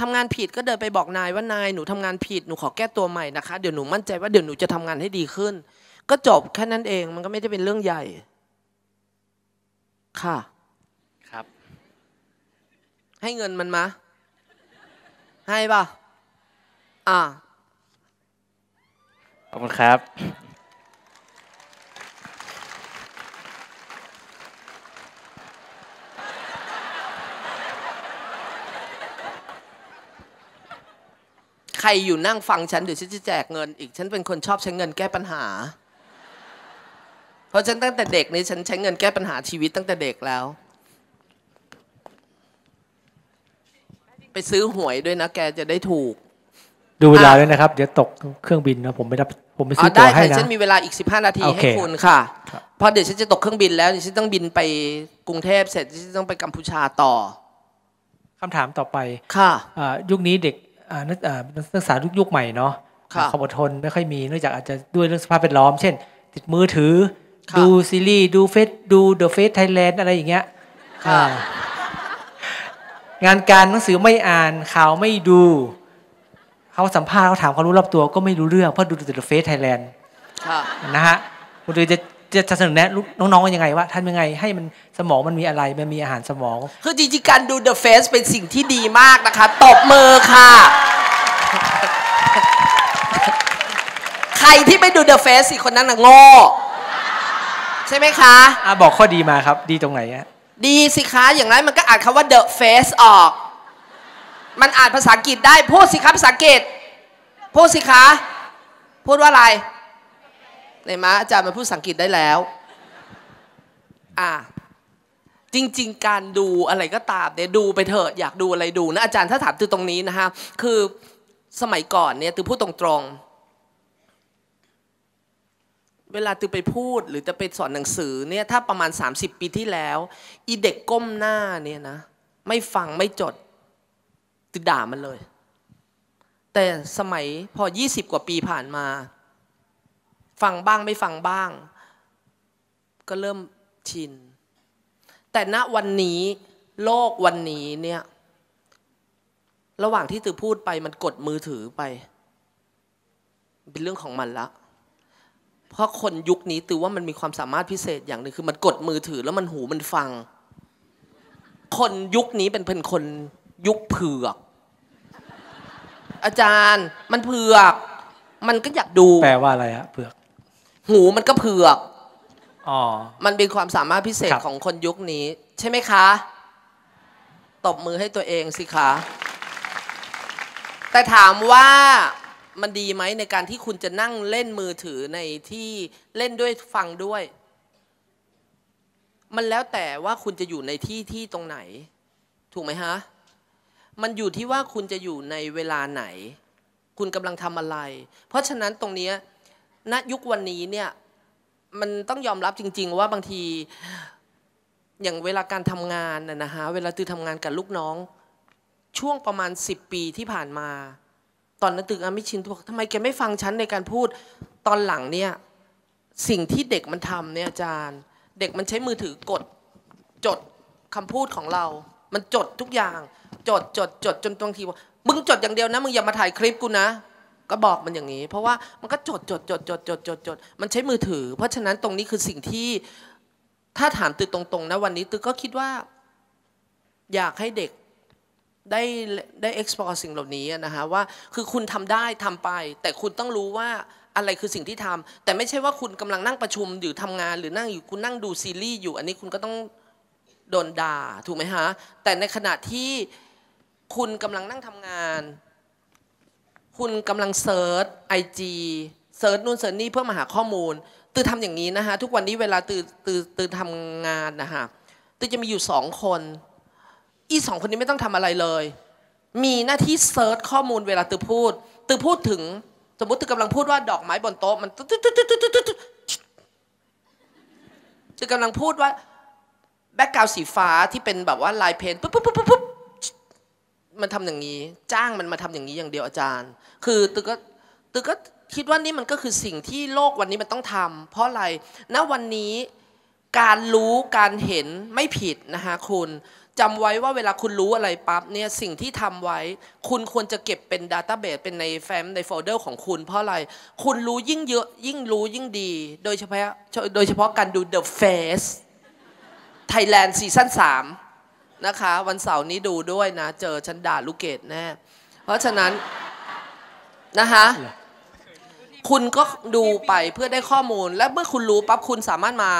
ทำงานผิดก็เดินไปบอกนายว่านายหนูทำงานผิดหนูขอแก้ตัวใหม่นะคะเดี๋ยวหนูมั่นใจว่า เดี๋ยวหนูจะทำงานให้ดีขึ้น ก็จบแค่นั้นเอง มันก็ไม่ได้เป็นเรื่องใหญ่ ค่ะ ครับ ให้เงินมันมาให้ป่ะอ่าขอบคุณครับ ใครอยู่นั่งฟังฉันเดี๋ยวฉันจะแจกเงิน อีกฉันเป็นคนชอบใช้เงินแก้ปัญหา เพราะฉันตั้งแต่เด็กนี่ฉันใช้เงินแก้ปัญหาชีวิตตั้งแต่เด็กแล้ว ไปซื้อหวยด้วยนะแกจะได้ถูกดูเวลาด้วยนะครับ เดี๋ยวตกเครื่องบินนะผมไปรับผมไปซื้อตั๋วให้นะได้ค่ะฉันมีเวลาอีก 15 นาทีให้คุณค่ะ เพราะเดี๋ยวฉันจะตกเครื่องบินแล้ว ฉันต้องบินไปกรุงเทพเสร็จ ฉันต้องไปกัมพูชาต่อคำถามต่อไป ค่ะยุคนี้เด็กนักศึกษายุคใหม่เนาะความอดทนไม่ค่อยมีเนื่องจากอาจจะด้วยเรื่องสภาพแวดล้อมเช่น ติดมือถือ ดูซีรีส์ดูเฟซดูเดอะเฟซไทยแลนด์อะไรอย่างเงี้ยงานการหนังสือไม่อ่านข่าวไม่ดูเขาสัมภาษณ์เขาถามเขารู้รอบตัวก็ไม่รู้เรื่องเพราะดูแต่เฟซไทยแลนด์นะฮะคุณดูจะจะจะเสนอแนะ น้องๆยังไงว่าทนยังไงให้มันสมองมันมีอะไรมันมีอาหารสมอง คือจริงๆ การดู The Face เป็นสิ่งที่ดีมากนะคะตบมือค่ะ ใครที่ไม่ดู The Face สิคนนั้นน่ะโง่ใช่ไหมคะอ่ะบอกข้อดีมาครับดีตรงไหนฮะดีสิคะอย่างไรมันก็อ่านคำว่า The Face ออกมันอ่านภาษาอังกฤษได้พูดสิคะภาษาอังกฤษพูดสิคะพูดว่าอะไร็นมะอาจารย์มาพูดภาษาอังกฤษได้แล้วอ่าจริง ๆ การดูอะไรก็ตามเนี่ยดูไปเถอะอยากดูอะไรดูนะอาจารย์ถ้าถามตือตรงนี้นะฮะคือสมัยก่อนเนี่ยตือพูดตรงๆเวลาตือไปพูดหรือจะไปสอนหนังสือเนี่ยถ้าประมาณ 30 ปีที่แล้วอีเด็กก้มหน้าเนี่ยนะไม่ฟังไม่จดตึกด่ามันเลย แต่สมัยพอ20กว่าปีผ่านมาฟังบ้างไม่ฟังบ้าง ก็เริ่มชิน แต่ณวันนี้โลกวันนี้เนี่ย ระหว่างที่ตือพูดไปมันกดมือถือไป เป็นเรื่องของมันละ เพราะคนยุคนี้ตือว่ามันมีความสามารถพิเศษอย่างหนึ่งคือ มันกดมือถือ แล้วมันหูมันฟัง คนยุคนี้เป็นเพ่นคนยุคเผือก อาจารย์ มันเผือก มันก็อยากดู แปลว่าอะไรฮะเผือก หูมันก็เผือกอ๋อมันเป็นความสามารถพิเศษของคนยุคนี้ ใช่ไหมคะตบมือให้ตัวเองสิคะ แต่ถามว่า มันดีไหมในการที่คุณจะนั่งเล่นมือถือในที่เล่นด้วยฟังด้วย มันแล้วแต่ว่าคุณจะอยู่ในที่ที่ตรงไหน ถูกไหมฮะมันอยู่ที่ว่าคุณจะอยู่ในเวลาไหน คุณกำลังทำอะไร เพราะฉะนั้นตรงนี้ ณยุควันนี้เนี่ย มันต้องยอมรับจริง ๆ ว่าบางที อย่างเวลาการทำงานนะฮะ เวลาตือทำงานกับลูกน้อง ช่วงประมาณ10ปีที่ผ่านมา ตอนนั้นตึกอามิชินทุกทำไมแกไม่ฟังฉันในการพูด ตอนหลังเนี่ย สิ่งที่เด็กมันทำเนี่ยอาจารย์ เด็กมันใช้มือถือกดจดคำพูดของเรา มันจดทุกอย่างจดจดจดจนบางทีว่ามึงจดอย่างเดียวนะมึงอย่ามาถ่ายคลิปกูนะก็บอกมันอย่างนี้ เพราะว่ามันก็จดจดจดจดจด จด จด มันใช้มือถือ เพราะฉะนั้นตรงนี้คือสิ่งที่ถ้าถามตือตรงๆนะวันนี้ตือก็คิดว่า อยากให้เด็กได้ได้ explore สิ่งเหล่านี้นะคะว่า คือคุณทำได้ทำไป แต่คุณต้องรู้ว่าอะไรคือสิ่งที่ทำ แต่ไม่ใช่ว่าคุณกำลังนั่งประชุมหรือทำงาน หรือนั่งอยู่คุณนั่งดูซีรีส์อยู่อันนี้คุณก็ต้องโดนด่าถูกไหมฮะแต่ในขณะที่คุณกำลังนั่งทำงาน คุณกำลังเซิร์ชไอจีเซิร์ชนู่นเซิร์ชนี่เพื่อมาหาข้อมูล ตือทำอย่างนี้นะคะทุกวันนี้เวลาตือตือตือทำงานนะคะตือจะมีอยู่สองคน อีสองคนนี้ไม่ต้องทำอะไรเลย มีหน้าที่เซิร์ชข้อมูลเวลาตือพูด ตือพูดถึง สมมติตือกำลังพูดว่า ดอกไม้บนโต๊ะมัน ตือกำลังพูดว่าแบ็กกราวสีฟ้าที่เป็นแบบว่าลายเพนปุ๊บปุ๊บปุ๊บปุ๊บมันทำอย่างนี้ จ้างมันมาทำอย่างนี้อย่างเดียวอาจารย์ คือตึกก็ตึกก็คิดว่านี่มันก็คือสิ่งที่โลกวันนี้มันต้องทำ เพราะอะไรณวันนี้การรู้การเห็นไม่ผิดนะคะคุณจำไว้ว่าเวลาคุณรู้อะไรปั๊บเนี่ยสิ่งที่ทำไว้ คุณควรจะเก็บเป็นดาตต้าเบสเป็นในแฟ้มในโฟลเดอร์ของคุณ เพราะอะไรคุณรู้ยิ่งเยอะยิ่งรู้ยิ่งดีโดยเฉพาะโดยเฉพาะการดู The Face Thailand ซีซั่น3นะคะวันเสาร์นี้ดูด้วยนะเจอฉันด่าลูกเกดแน่เพราะฉะนั้นนะคะคุณก็ดูไปเพื่อได้ข้อมูลและเมื่อคุณรู้ปั๊บคุณสามารถมา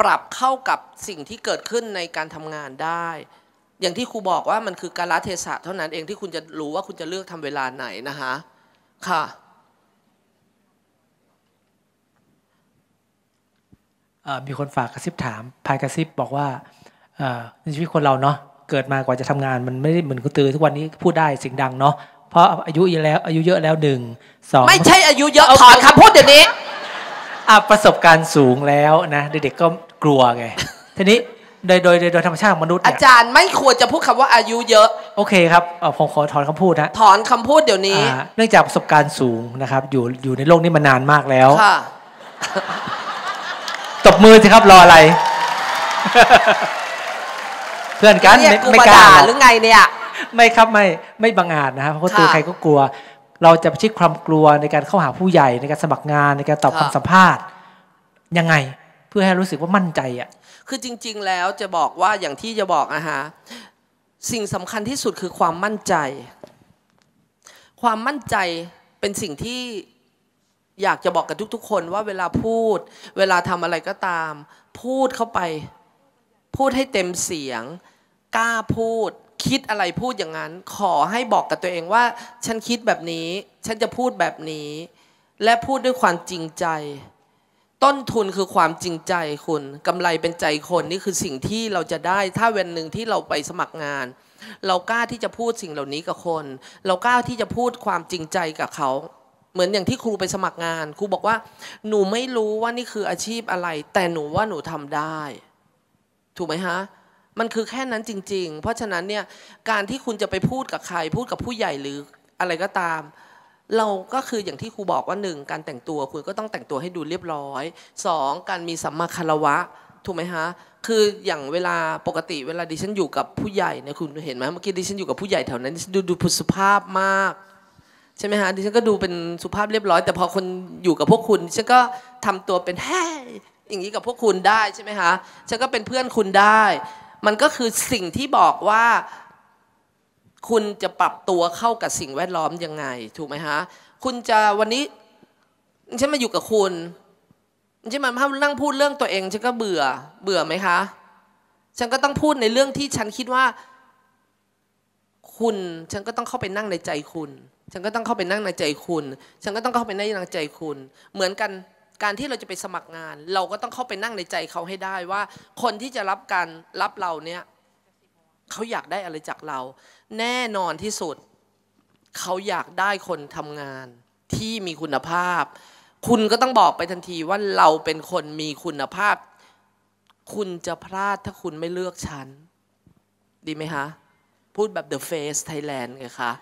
ปรับเข้ากับสิ่งที่เกิดขึ้นในการทำงานได้ อย่างที่ครูบอกว่ามันคือการละเทศะเท่านั้นเองที่คุณจะรู้ว่าคุณจะเลือกทำเวลาไหนนะคะค่ะมีคนฝากกระซิบถามพายกระซิบบอกว่าในชีวิตคนเราเนาะ เกิดมากว่าจะทำงานมันไม่ได้เหมือนคุณตือ ทุกวันนี้พูดได้เสียงดังเนาะ เพราะอายุเยอะแล้ว อายุเยอะแล้วหนึ่งสองไม่ใช่อายุเยอะถอนคำพูดเดี๋ยวนี้ประสบการณ์สูงแล้วนะ เด็กๆก็กลัวไงทีนี้โดยโดยโดยธรรมชาติมนุษย์ อาจารย์ไม่ควรจะพูดคำว่าอายุเยอะ โอเคครับ ผมขอถอนคำพูดนะถอนคำพูดเดี๋ยวนี้ เนื่องจากประสบการณ์สูงนะครับอยู่อยู่ในโลกนี้มานานมากแล้วตบมือสิครับรออะไรเพื่อนกันไม่กล้าหรือไงเนี่ย ไม่ครับไม่ ไม่บังอาจนะครับเพราะตัวใครก็กลัว เราจะปะชิดความกลัวในการเข้าหาผู้ใหญ่ในการสมัครงานในการตอบคำสัมภาษณ์ยังไงเพื่อให้รู้สึกว่ามั่นใจอ่ะคือจริง ๆ แล้วจะบอกว่าอย่างที่จะบอกนะฮะสิ่งสำคัญที่สุดคือความมั่นใจ ความมั่นใจเป็นสิ่งที่อยากจะบอกกับทุก ๆ คนว่าเวลาพูด เวลาทำอะไรก็ตาม พูดเข้าไปพูดให้เต็มเสียงกล้าพูดคิดอะไรพูดอย่างนั้น ขอให้บอกกับตัวเองว่า ฉันคิดแบบนี้ ฉันจะพูดแบบนี้ และพูดด้วยความจริงใจ ต้นทุนคือความจริงใจคุณกำไรเป็นใจคนนี่คือสิ่งที่เราจะได้ ถ้าวันหนึ่งที่เราไปสมัครงาน เรากล้าที่จะพูดสิ่งเหล่านี้กับคน เรากล้าที่จะพูดความจริงใจกับเขา เหมือนอย่างที่ครูไปสมัครงานครูบอกว่า หนูไม่รู้ว่านี่คืออาชีพอะไร แต่หนูว่าหนูทำได้ ถูกไหมฮะมันคือแค่นั้นจริง ๆ เพราะฉะนั้นเนี่ยการที่คุณจะไปพูดกับใคร พูดกับผู้ใหญ่หรืออะไรก็ตาม เราก็คืออย่างที่ครูบอกว่าหนึ่งการแต่งตัวคุณก็ต้องแต่งตัวให้ดูเรียบร้อยสองการมีสัมมาคารวะถูกไหมฮะคืออย่างเวลาปกติเวลาดิฉันอยู่กับผู้ใหญ่เนี่ยคุณเห็นไหมเมื่อกี้ดิฉันอยู่กับผู้ใหญ่แถวนั้นดดูดูสุภาพมาก ใช่ไหมฮะดิฉันก็ดูเป็นสุภาพเรียบร้อย แต่พอคนอยู่กับพวกคุณดิฉันก็ทำตัวเป็นแฮ่อย่างนี้กับพวกคุณได้ใช่ไหมฮะฉันก็เป็นเพื่อนคุณได้มันก็คือสิ่งที่บอกว่า คุณจะปรับตัวเข้ากับสิ่งแวดล้อมยังไง ถูกไหมฮะคุณจะวันนี้ ฉันมาอยู่กับคุณฉันมาพนั่งพูดเรื่องตัวเอง ฉันก็เบื่อ เบื่อไหมคะฉันก็ต้องพูดในเรื่องที่ฉันคิดว่าคุณ ฉันก็ต้องเข้าไปนั่งในใจคุณ ฉันก็ต้องเข้าไปนั่งในใจคุณ ฉันก็ต้องเข้าไปนั่งในใจคุณ เหมือนกันการที่เราจะไปสมัครงาน เราก็ต้องเข้าไปนั่งในใจเขาให้ได้ว่า คนที่จะรับการรับเราเนี่ย เขาอยากได้อะไรจากเรา แน่นอนที่สุด เขาอยากได้คนทำงานที่มีคุณภาพ คุณก็ต้องบอกไปทันทีว่าเราเป็นคนมีคุณภาพ คุณจะพลาดถ้าคุณไม่เลือกฉัน ดีไหมคะพูดแบบ The Face Thailand ไงคะ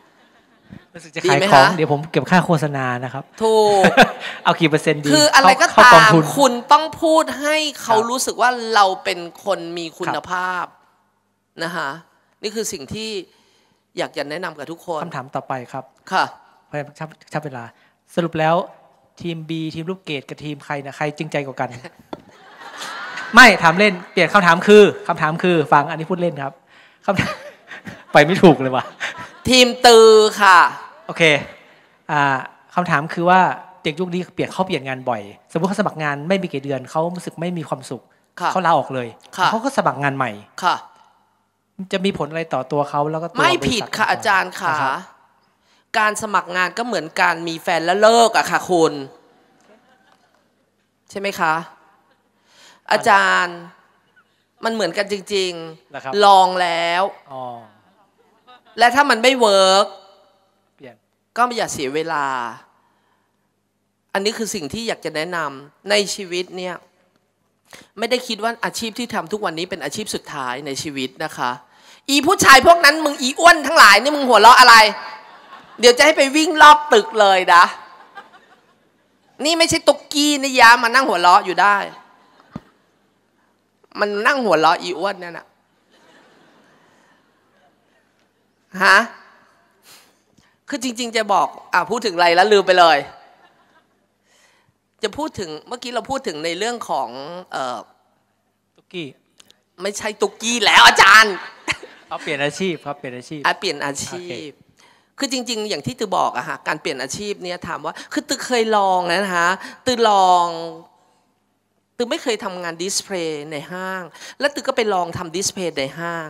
จะขายของเดี๋ยวผมเก็บค่าโฆษณานะครับถูกเอากี่เปอร์เซ็นต์ดีคืออะไรก็ตามคุณต้องพูดให้เขารู้สึกว่าเราเป็นคนมีคุณภาพนะคะนี่คือสิ่งที่อยากจะแนะนำกับทุกคนคำถามต่อไปครับ ค่ะพยายามชับเวลาสรุปแล้ว ทีม B ทีมลูกเกดกับทีมใครนะใครจริงใจกว่ากันไม่ถามเล่นเปลี่ยนคำถามคือคำถามคือ ฟังอันนี้พูดเล่นครับคำถามไปไม่ถูกเลยว่ะทีมตือค่ะโอเคอำคำถามคือว่าเด็กยุคนี้เปลี่ยนเขาเปลี่ยนงานบ่อย สมมติเขาสมัครงานไม่มีกี่เดือนเขารู้สึกไม่มีความสุขเขาลาออกเลยเขาก็สมัครงานใหม่ ค่ะจะมีผลอะไรต่อตัวเขาแล้วก็ไม่ผิดค่ะ อาจารย์ค่ะ การสมัครงานก็เหมือนการมีแฟนแล้วเลิกอะค่ะ คุณ ใช่ไหมคะอาจารย์ มันเหมือนกันจริง ๆ ลองแล้วและถ้ามันไม่เวิร์กก็ไม่อยากเสียเวลา อันนี้คือสิ่งที่อยากจะแนะนำในชีวิตเนี่ย ไม่ได้คิดว่าอาชีพที่ทำทุกวันนี้เป็นอาชีพสุดท้ายในชีวิตนะคะ อีผู้ชายพวกนั้นมึงอีอ้วนทั้งหลาย นี่มึงหัวเราะอะไร เดี๋ยวจะให้ไปวิ่งรอบตึกเลยนะ นี่ไม่ใช่ตุกกี้นิยามานั่งหัวเราะอยู่ได้ มันนั่งหัวเราะอีอ้วนเนี่ยนะฮะ คือจริง ๆ จะบอก อ่าพูดถึงอะไรแล้วลืมไปเลย จะพูดถึง เมื่อกี้เราพูดถึงในเรื่องของเออตุกกี้ ไม่ใช่ตุกกี้แล้ว อาจารย์เอาเปลี่ยนอาชีพครับเปลี่ยนอาชีพอ่ะเปลี่ยนอาชีพ คือจริง ๆ อย่างที่ตือบอกอะฮะ การเปลี่ยนอาชีพเนี่ยถามว่า คือตือเคยลองนะคะตือลอง ตือไม่เคยทำงานดิสเพลย์ในห้าง แล้วตือก็ไปลองทำดิสเพลย์ในห้าง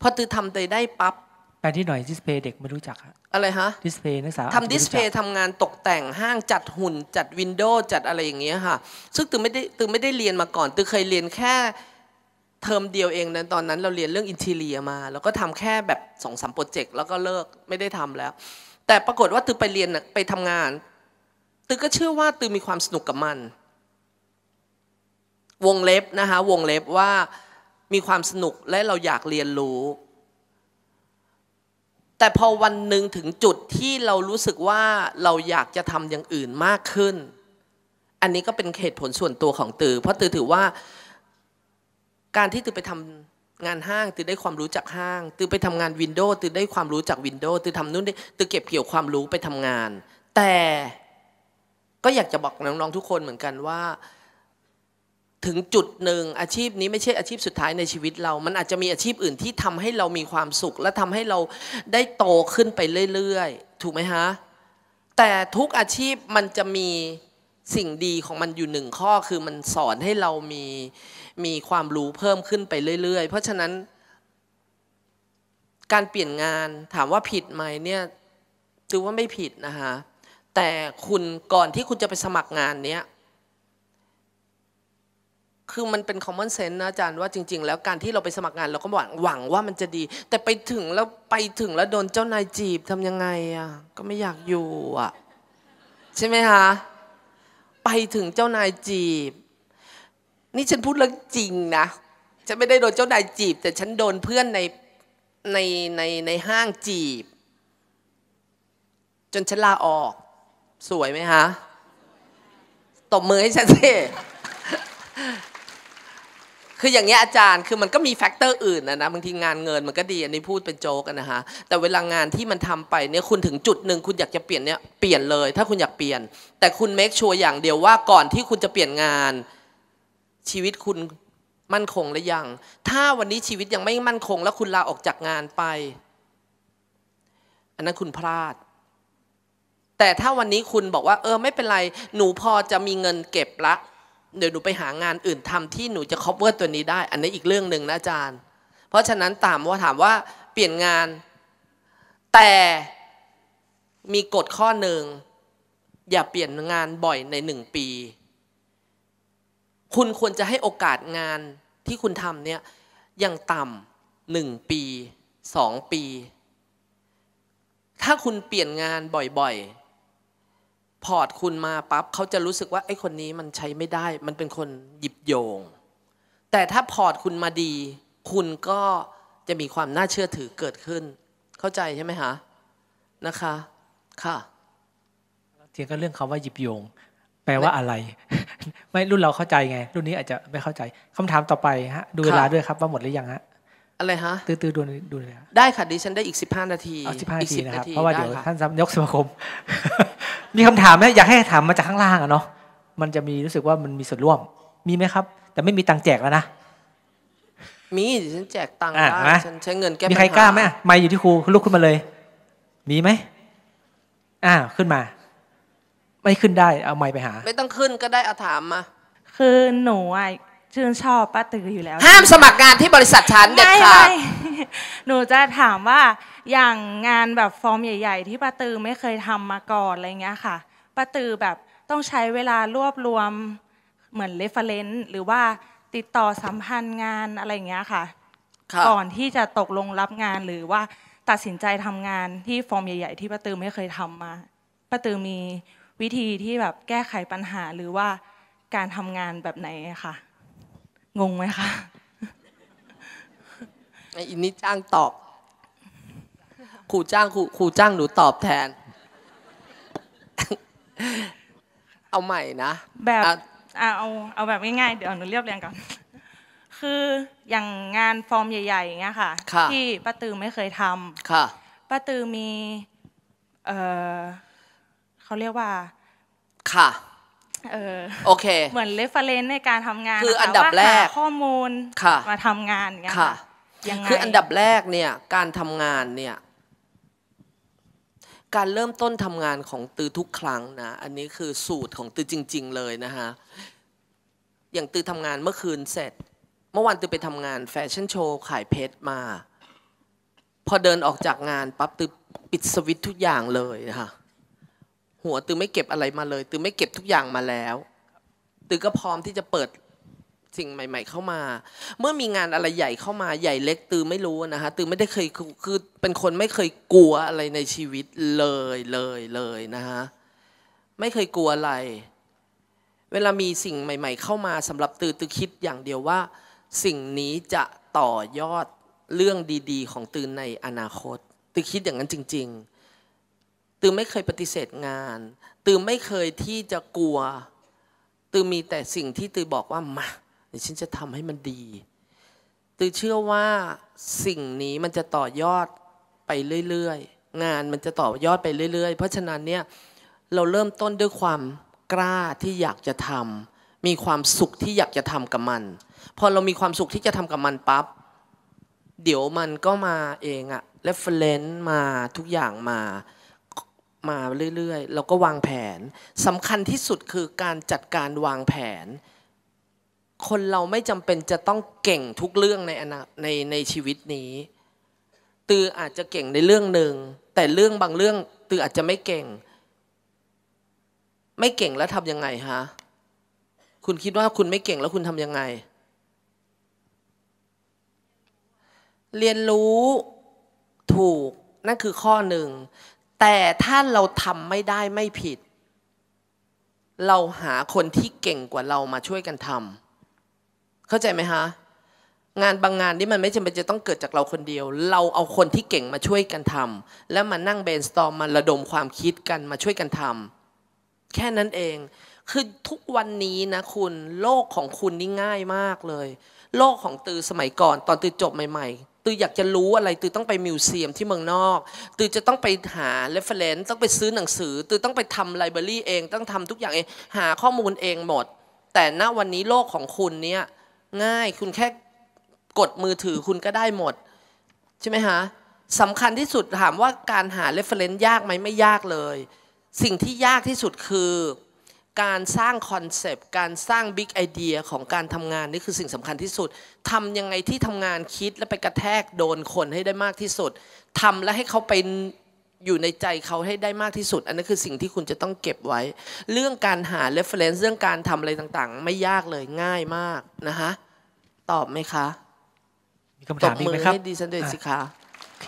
พอตือทำไปได้ปั๊บแปลที่หน่อยดิสเพย์เด็กไม่รู้จักฮะอะไรฮะดิสเพย์นักศึกษาทำดิสเพย์ทำงานตกแต่งห้างจัดหุ่นจัดวินโดว์จัดอะไรอย่างเงี้ยค่ะ ซึ่งตือไม่ได้ตือไม่ได้เรียนมาก่อนตือเคยเรียนแค่ เทอมเดียวเองนะตอนนั้น เราเรียนเรื่องอินเทเรียมา แล้วก็ทำแค่แบบสองสามโปรเจกต์แล้วก็เลิกไม่ได้ทำแล้ว แต่ปรากฏว่าตือไปเรียนไปทำงานตือก็เชื่อว่าตือมีความสนุกกับมัน วงเล็บนะคะวงเล็บว่ามีความสนุกและเราอยากเรียนรู้ แต่พอวันหนึ่งถึงจุดที่เรารู้สึกว่าเราอยากจะทำอย่างอื่นมากขึ้น อันนี้ก็เป็นเหตุผลส่วนตัวของตือ เพราะตือถือว่า การที่ตือไปทำงานห้าง ตือได้ความรู้จากห้าง ตือไปทำงานวินโดว์ตือได้ความรู้จากวินโดว์ตือทำนู่นได้ตือเก็บเกี่ยวความรู้ไปทำงาน แต่ก็อยากจะบอกน้องๆทุกคนเหมือนกันว่าถึงจุดหนึ่งอาชีพนี้ไม่ใช่อาชีพสุดท้ายในชีวิตเรา มันอาจจะมีอาชีพอื่นที่ทำให้เรามีความสุข และทำให้เราได้โตขึ้นไปเรื่อยๆ ถูกไหมฮะ แต่ทุกอาชีพมันจะมีสิ่งดีของมันอยู่หนึ่งข้อคือมันสอนให้เรามีมีความรู้เพิ่มขึ้นไปเรื่อย ๆ เพราะฉะนั้น การเปลี่ยนงานถามว่าผิดไหมเนี่ยถือว่าไม่ผิดนะคะแต่คุณก่อนที่คุณจะไปสมัครงานเนี้ยคือมันเป็น common sense นะอาจารย์ว่าจริง ๆ แล้วการที่เราไปสมัครงานเราก็หวังหวังว่ามันจะดี แต่ไปถึงแล้วไปถึงแล้วโดนเจ้านายจีบทำยังไงอ่ะก็ไม่อยากอยู่อ่ะใช่ไหมคะไปถึงเจ้านายจีบ นี่ฉันพูดเรื่องจริงนะ ฉันไม่ได้โดนเจ้านายจีบ แต่ฉันโดนเพื่อนในในในในห้างจีบ จนฉันลาออก สวยไหมคะตบมือให้ฉันสิคืออย่างเงี้ยอาจารย์คือมันก็มีแฟกเตอร์อื่นนะนะบางทีงานเงินมันก็ดีอันนี้พูดเป็นโจ๊กนะฮะแต่เวลางานที่มันทำไปเนี่ยคุณถึงจุดหนึ่งคุณอยากจะเปลี่ยนเนี่ยเปลี่ยนเลย ถ้า คุณอยากเปลี่ยน แต่คุณเมคชัวร์อย่าง เดียวว่าก่อนที่คุณจะเปลี่ยนงาน ชีวิตคุณมั่นคงหรือยัง ถ้าวันนี้ชีวิตยังไม่มั่นคง แล้วคุณลาออกจากงานไป อันนั้นคุณพลาด แต่ถ้าวันนี้คุณบอกว่าเออไม่เป็นไร หนูพอจะมีเงินเก็บละเดี๋ยวหนูไปหางานอื่นทำที่หนูจะครอบเวอร์ตัวนี้ได้ อันนี้อีกเรื่องหนึ่งนะอาจารย์ เพราะฉะนั้นตามว่าถามว่าเปลี่ยนงาน แต่มีกฎข้อหนึ่งอย่าเปลี่ยนงานบ่อยในหนึ่งปี คุณควรจะให้โอกาสงานที่คุณทำเนี่ยยังต่ำหนึ่งปีสองปี ถ้าคุณเปลี่ยนงานบ่อยพอร์ตคุณมาปั๊บเขาจะรู้สึกว่า ไอ้คนนี้มันใช้ไม่ได้ มันเป็นคนหยิบโยง แต่ถ้าพอร์ตคุณมาดี คุณก็จะมีความน่าเชื่อถือเกิดขึ้น เข้าใจใช่ไหมฮะ นะคะ ค่ะเทียงกันเรื่องคาว่าหยิบโยง แปลว่าอะไร ไม่รุ่นเราเข้าใจไง รุ่นนี้อาจจะไม่เข้าใจ คำถามต่อไปฮะดูเวลาด้วยครับว่าหมดหรือยังฮะอะไรฮะ ตื้อๆดูดูเลยได้ค่ะดิฉันได้อีก15นาทีออกสิบห้านาทีนะครับ เพราะว่าเดี๋ยวท่านยกสมาคม มีคำถามไหมอยากให้ถามมาจากข้างล่างอะเนาะ มันจะมีรู้สึกว่ามันมีส่วนร่วม มีไหมครับ แต่ไม่มีตังแจกแล้วนะ มีดิฉันแจกตังค์ได้ฉันใช้เงินแก้มีใครกล้าไหมไม่อยู่ที่ครูลุกขึ้นมาเลย มีไหม อ่าขึ้นมา ไม่ขึ้นได้เอาไม้ไปหา ไม่ต้องขึ้นก็ได้อาถามมา คือหนูอ่ะชื่นชอบป้าตืออยู่แล้ว ห้ามสมัครงานที่บริษัทฉันเด็ดขาดหนูจะถามว่าอย่างงานแบบฟอร์มใหญ่ๆ ที่ป้าตือไม่เคยทำมาก่อนอะไรเงี้ยค่ะป้าตือแบบต้องใช้เวลารวบรวมเหมือนเรฟเฟรนซ์หรือว่าติดต่อสัมพันธ์งานอะไรเงี้ยค่ะก่อนที่จะตกลงรับงานหรือว่าตัดสินใจทำงานที่ฟอร์มใหญ่ๆที่ป้าตือไม่เคยทำมาป้าตือมีวิธีที่แบบแก้ไขปัญหาหรือว่าการทำงานแบบไหนคะงงไหมคะไอ้อินนี่จ้างตอบครูจ้างครูครูจ้างหนูตอบแทน เอาใหม่นะแบบเอาเอาแบบง่ายๆเดี๋ยวหนูเรียบเรียงก่อนคืออย่างงานฟอร์มใหญ่ๆอย่างเงี้ยค่ะที่ป้าตือไม่เคยทำค่ะป้าตือมีเออเขาเรียกว่าค่ะโอเค เหมือนเรฟเฟรนในการทำงานคืออันดับแรกข้อมูลมาทำงานเงี้ยค่ะคืออันดับแรกเนี่ยการทำงานเนี่ยการเริ่มต้นทำงานของตือทุกครั้งนะอันนี้คือสูตรของตือจริง ๆ เลยนะคะอย่างตือทำงานเมื่อคืนเสร็จ เมื่อวันตือไปทำงาน แฟชั่นโชว์ขายเพชรมา พอเดินออกจากงานปั๊บตือปิดสวิตทุกอย่างเลยนะคะัวตือไม่เก็บอะไรมาเลย ตือไม่เก็บทุกอย่างมาแล้ว ตือก็พร้อมที่จะเปิดสิ่งใหม่ ๆเข้ามา เมื่อมีงานอะไรใหญ่เข้ามาใหญ่เล็ก ตือไม่รู้นะคะตือไม่ได้เคยคือเป็นคนไม่เคยกลัวอะไรในชีวิตเลยเลยเลยนะคะไม่เคยกลัวอะไร เวลามีสิ่งใหม่ ๆ เข้ามาสำหรับตือตือคิดอย่างเดียวว่า สิ่งนี้จะต่อยอดเรื่องดีๆ ของตือในอนาคตตือคิดอย่างนั้นจริง ๆตือไม่เคยปฏิเสธงาน ตือไม่เคยที่จะกลัว ตือมีแต่สิ่งที่ตือบอกว่ามาเดี๋ยวฉันจะทำให้มันดี ตือเชื่อว่าสิ่งนี้มันจะต่อยอดไปเรื่อยๆงานมันจะต่อยอดไปเรื่อย ๆ เพราะฉะนั้นเนี่ยเราเริ่มต้นด้วยความกล้าที่อยากจะทำมีความสุขที่อยากจะทำกับมันพอเรามีความสุขที่จะทำกับมันปั๊บเดี๋ยวมันก็มาเองอะเรฟเฟลนซ์มาทุกอย่างมามาเรื่อยๆเราก็วางแผนสำคัญที่สุดคือการจัดการวางแผน คนเราไม่จำเป็นจะต้องเก่งทุกเรื่องในในในชีวิตนี้ ตืออาจจะเก่งในเรื่องหนึ่งแต่เรื่องบางเรื่องตืออาจจะไม่เก่ง ไม่เก่งแล้วทำยังไงฮะคุณคิดว่าคุณไม่เก่งแล้วคุณทำยังไง เรียนรู้ถูกนั่นคือข้อหนึ่งแต่ถ้าเราทำไม่ได้ไม่ผิด เราหาคนที่เก่งกว่าเรามาช่วยกันทำเข้าใจไหมฮะงานบางงานนี่มันไม่จำเป็นจะต้องเกิดจากเราคนเดียว เราเอาคนที่เก่งมาช่วยกันทำแล้วมานั่งเบนสตอมมาระดมความคิดกันมาช่วยกันทำแค่นั้นเองคือทุกวันนี้นะ คุณโลกของคุณนี่ง่ายมากเลย โลกของตือสมัยก่อนตอนตือจบใหม่ๆตืออยากจะรู้อะไรตือต้องไปมิวเซียมที่เมืองนอก ตือจะต้องไปหาเรฟเฟลนซ์ต้องไปซื้อหนังสือ ตือต้องไปทำไลบรารีเอง ต้องทำทุกอย่างเองหาข้อมูลเองหมด แต่ณวันนี้โลกของคุณเนี้ยง่ายคุณแค่กดมือถือคุณก็ได้หมดใช่ไหมฮะสำคัญที่สุดถามว่าการหาเรฟเฟลนซ์ยากไหมไม่ยากเลย สิ่งที่ยากที่สุดคือการสร้างคอนเซปต์การสร้างบิ๊กไอเดียของการทำงานนี่คือสิ่งสำคัญที่สุดทำยังไงที่ทำงานคิดและไปกระแทกโดนคนให้ได้มากที่สุดทำและให้เขาไปอยู่ในใจเขาให้ได้มากที่สุด อันนั้นคือสิ่งที่คุณจะต้องเก็บไว้ เรื่องการหา reference เรื่องการทำอะไรต่างๆ ไม่ยากเลยง่ายมากนะคะตอบไหมคะ มีคำถามอีกไหมครับือดีสันดชสิคะโอเค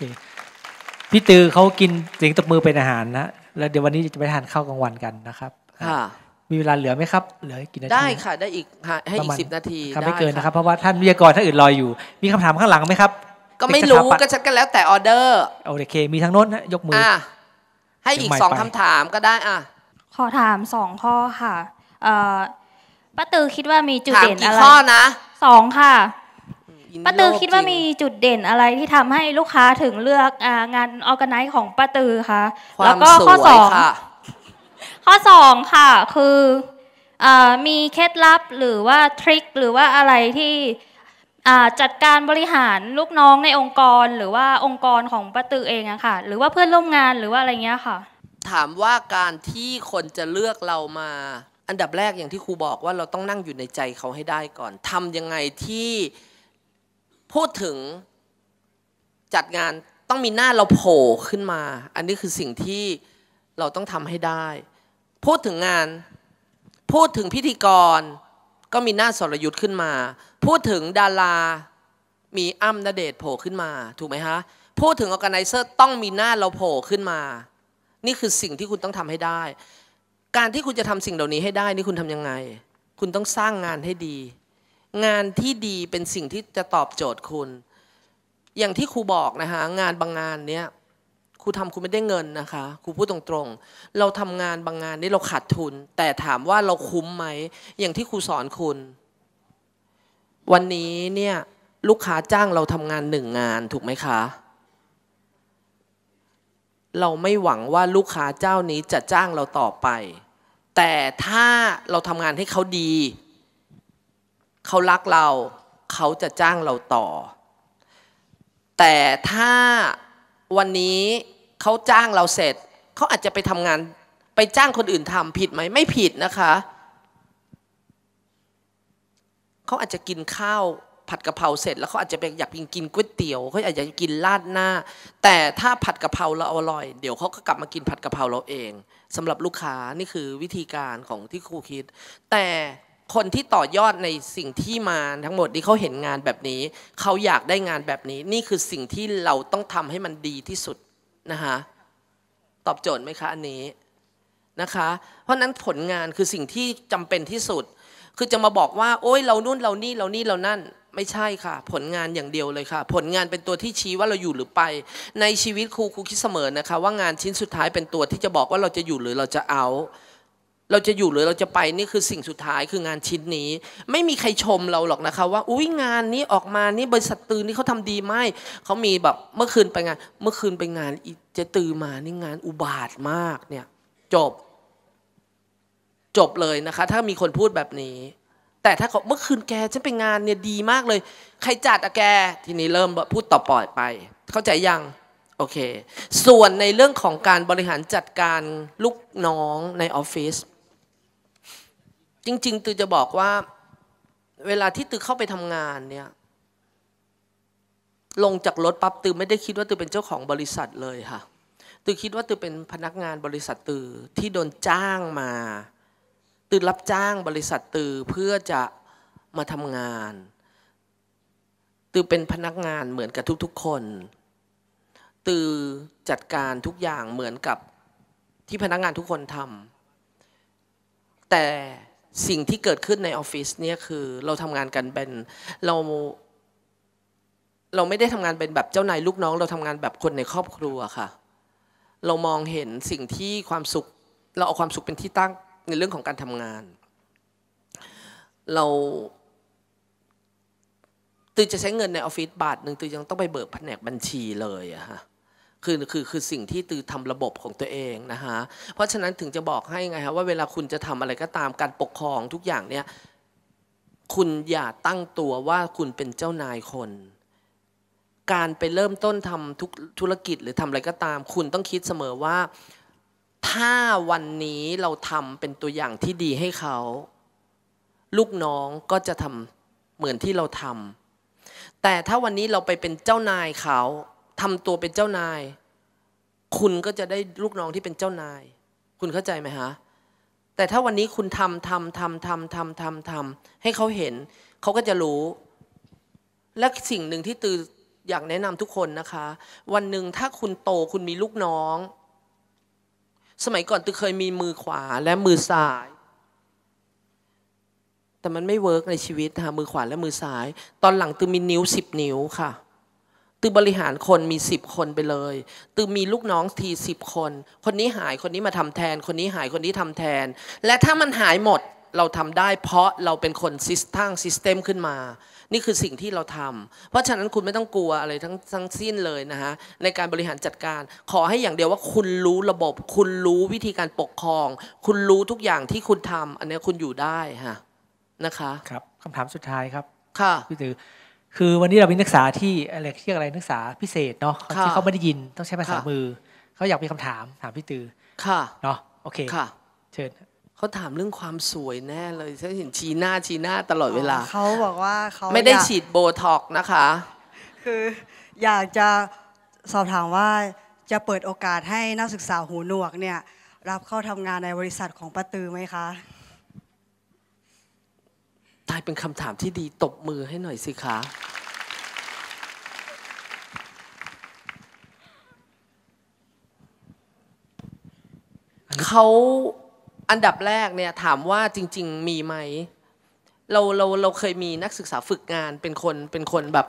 พี่ตือเขากินสิงตบมือเป็นอาหารนะแล้วเดี๋ยววันนี้จะไปทานข้าวกลางวันกันนะครับค่ะมีเวลาเหลือไหมครับ เหลือกี่นาที ได้ค่ะ ได้อีก ให้อีกสิบนาทีไม่เกินนะครับ เพราะว่าท่านวิทยากรท่านอื่นรอยอยู่ มีคำถามข้างหลังไหมครับ ก็ไม่รู้ก็ชักกันแล้วแต่ออเดอร์ โอเค มีทางโน้นยกมือให้อีกสองคำถามก็ได้อ่ะขอถามสองข้อค่ะป้าตือคิดว่ามีจุดเด่นอะไรข้อนะสองค่ะ ป้าตือคิดว่ามีจุดเด่นอะไรที่ทำให้ลูกค้าถึงเลือกงานออแกไนซ์ของป้าตือคะ แล้วก็ข้อสองข้อ2ค่ะคืออมีเคล็ดลับหรือว่าทริคหรือว่าอะไรที่จัดการบริหารลูกน้องในองค์กรหรือว่าองค์กรของประตือเองอะค่ะหรือว่าเพื่อนร่วมงานหรือว่าอะไรเงี้ยค่ะ ถามว่าการที่คนจะเลือกเรามา อันดับแรกอย่างที่ครูบอกว่าเราต้องนั่งอยู่ในใจเขาให้ได้ก่อนทำยังไงที่พูดถึงจัดงานต้องมีหน้าเราโผล่ขึ้นมา อันนี้คือสิ่งที่เราต้องทำให้ได้พูดถึงงาน พูดถึงพิธีกร ก็มีหน้าสรยุทธ์ขึ้นมา พูดถึงดารามีอ้ำณเดชโผล่ขึ้นมา ถูกไหมฮะพูดถึงออแกไนเซอร์ต้องมีหน้าเราโผล่ขึ้นมา นี่คือสิ่งที่คุณต้องทำให้ได้ การที่คุณจะทำสิ่งเหล่านี้ให้ได้ นี่คุณทํำยังไง คุณต้องสร้างงานให้ดี งานที่ดีเป็นสิ่งที่จะตอบโจทย์คุณ อย่างที่ครูบอกนะฮะงานบางงานเนี้ยครูทำครูไม่ได้เงินนะคะครูพูดตรงๆเราทำงานบางงานนี่เราขาดทุน แต่ถามว่าเราคุ้มไหมอย่างที่ครูสอนคุณ วันนี้เนี่ยลูกค้าจ้างเราทำงานหนึ่งงานถูกไหมคะ เราไม่หวังว่าลูกค้าเจ้านี้จะจ้างเราต่อไป แต่ถ้าเราทำงานให้เขาดี เขารักเรา เขาจะจ้างเราต่อ แต่ถ้าวันนี้เขาจ้างเราเสร็จ เขาอาจจะไปทำงานไปจ้างคนอื่นทำผิดไหมไม่ผิดนะคะ เขาอาจจะกินข้าวผัดกะเพราเสร็จแล้วเขาอาจจะไปอยากกินก๋วยเตี๋ยวเขาอาจจะกินราดหน้า แต่ถ้าผัดกะเพราเราอร่อย เดี๋ยวเขาก็กลับมากินผัดกะเพราเราเอง สำหรับลูกค้านี่คือวิธีการของที่ครูคิด แต่คนที่ต่อยอดในสิ่งที่มาทั้งหมดที่เขาเห็นงานแบบนี้เขาอยากได้งานแบบนี้ นี่คือสิ่งที่เราต้องทำให้มันดีที่สุดนะคะตอบโจทย์ไหมคะอันนี้นะคะ เพราะนั้นผลงานคือสิ่งที่จำเป็นที่สุด คือจะมาบอกว่า โอ้ยเรานู่นเรานี่เรานี่เรานั่นไม่ใช่ค่ะ ผลงานอย่างเดียวเลยค่ะ ผลงานเป็นตัวที่ชี้ว่าเราอยู่หรือไป ในชีวิตครูครูคิดเสมอนะคะ ว่างานชิ้นสุดท้ายเป็นตัวที่จะบอกว่าเราจะอยู่หรือเราจะเอาเราจะอยู่หรือเราจะไปนี่คือสิ่งสุดท้ายคืองานชิ้นนี้ ไม่มีใครชมเราหรอกนะคะว่าอุ้ยงานนี้ออกมานี่บริษัทตื่นนี่เขาทำดีไหมเขามีแบบเมื่อคืนไปงาน เมื่อคืนไปงานจจตือมานี่งานอุบาทมากเนี่ย จบ จบเลยนะคะ ถ้ามีคนพูดแบบนี้ แต่ถ้าเขาเมื่อคืนแกฉันไปงานเนี่ยดีมากเลย ใครจัดอะแก ทีนี้เริ่มพูดต่อปล่อยไป เข้าใจยังโอเค ส่วนในเรื่องของการบริหารจัดการลูกน้องในออฟฟิศจริงๆ ตือจะบอกว่าเวลาที่ตือเข้าไปทำงานเนี่ยลงจากรถปั๊บตือไม่ได้คิดว่าตือเป็นเจ้าของบริษัทเลยค่ะตือคิดว่าตือเป็นพนักงานบริษัทตือที่โดนจ้างมา ตือรับจ้างบริษัทตือเพื่อจะมาทำงาน ตือเป็นพนักงานเหมือนกับทุกๆคน ตือจัดการทุกอย่างเหมือนกับที่พนักงานทุกคนทำแต่สิ่งที่เกิดขึ้นในออฟฟิศเนี่ยคือเราทำงานกันเป็น เราเราไม่ได้ทำงานเป็นแบบเจ้านายลูกน้องเราทำงานแบบคนในครอบครัวค่ะ เรามองเห็นสิ่งที่ความสุขเราเอาความสุขเป็นที่ตั้งในเรื่องของการทำงาน เราตื่นจะใช้เงินในออฟฟิศบาทหนึ่งตื่นยังต้องไปเบิกแผนกบัญชีเลยอะฮะคือคือคือสิ่งที่ตือทำระบบของตัวเองนะคะเพราะฉะนั้นถึงจะบอกให้ไงฮะว่าเวลาคุณจะทำอะไรก็ตามการปกครอง ทุกอย่างเนี่ยคุณอย่าตั้งตัวว่าคุณเป็นเจ้านายคน การไปเริ่มต้นทำทุกธุรกิจหรือทำอะไรก็ตาม คุณต้องคิดเสมอว่า ถ้าวันนี้เราทำเป็นตัวอย่างที่ดีให้เขา ลูกน้องก็จะทำเหมือนที่เราทำแต่ถ้าวันนี้เราไปเป็นเจ้านายเขาทำตัวเป็นเจ้านาย คุณก็จะได้ลูกน้องที่เป็นเจ้านาย คุณเข้าใจไหมฮะ แต่ถ้าวันนี้คุณทำทำทำทำทำทำทำให้เขาเห็น เขาก็จะรู้ และสิ่งหนึ่งที่ตืออยากแนะนำทุกคนนะคะ วันหนึ่งถ้าคุณโตคุณมีลูกน้อง สมัยก่อนตือเคยมีมือขวาและมือซ้าย แต่มันไม่เวิร์กในชีวิตค่ะมือขวาและมือซ้าย ตอนหลังตือมีนิ้วสิบนิ้วค่ะตือบริหารคนมีสิบคนไปเลยตือมีลูกน้องทีสิบคน คนนี้หายคนนี้มาทำแทน คนนี้หายคนนี้ทำแทน และถ้ามันหายหมดเราทำได้ เพราะเราเป็นคนซิสตั้งซิสเต็มขึ้นมา นี่คือสิ่งที่เราทำ เพราะฉะนั้นคุณไม่ต้องกลัวอะไรทั้งทั้งสิ้นเลยนะฮะในการบริหารจัดการ ขอให้อย่างเดียวว่าคุณรู้ระบบ คุณรู้วิธีการปกครอง คุณรู้ทุกอย่างที่คุณทำ อันนี้คุณอยู่ได้ฮะนะคะ ครับ คำถามสุดท้ายครับ ค่ะพี่ตือคือวันนี้เรามีนักศึกษาที่อะไร เรียกอะไรนักศึกษาพิเศษเนาะที่เขาไม่ได้ยินต้องใช้ภาษามือ เขาอยากมีคำถามถามพี่ตือเนาะโอเคค่ะ เชิญเขาถามเรื่องความสวยแน่เลยฉันเห็นชี้หน้าชี้หน้าตลอดเวลาเขาบอกว่าเขาไม่ได้ฉีดโบท็อกนะคะ คืออยากจะสอบถามว่าจะเปิดโอกาสให้นักศึกษาหูหนวกเนี่ย รับเข้าทำงานในบริษัทของป้าตือไหมคะตายเป็นคำถามที่ดีตบมือให้หน่อยสิคะเขาอันดับแรกเนี่ยถามว่าจริงๆมีไหมเราเราเราเคยมีนักศึกษาฝึกงานเป็นคนเป็นคนแบบ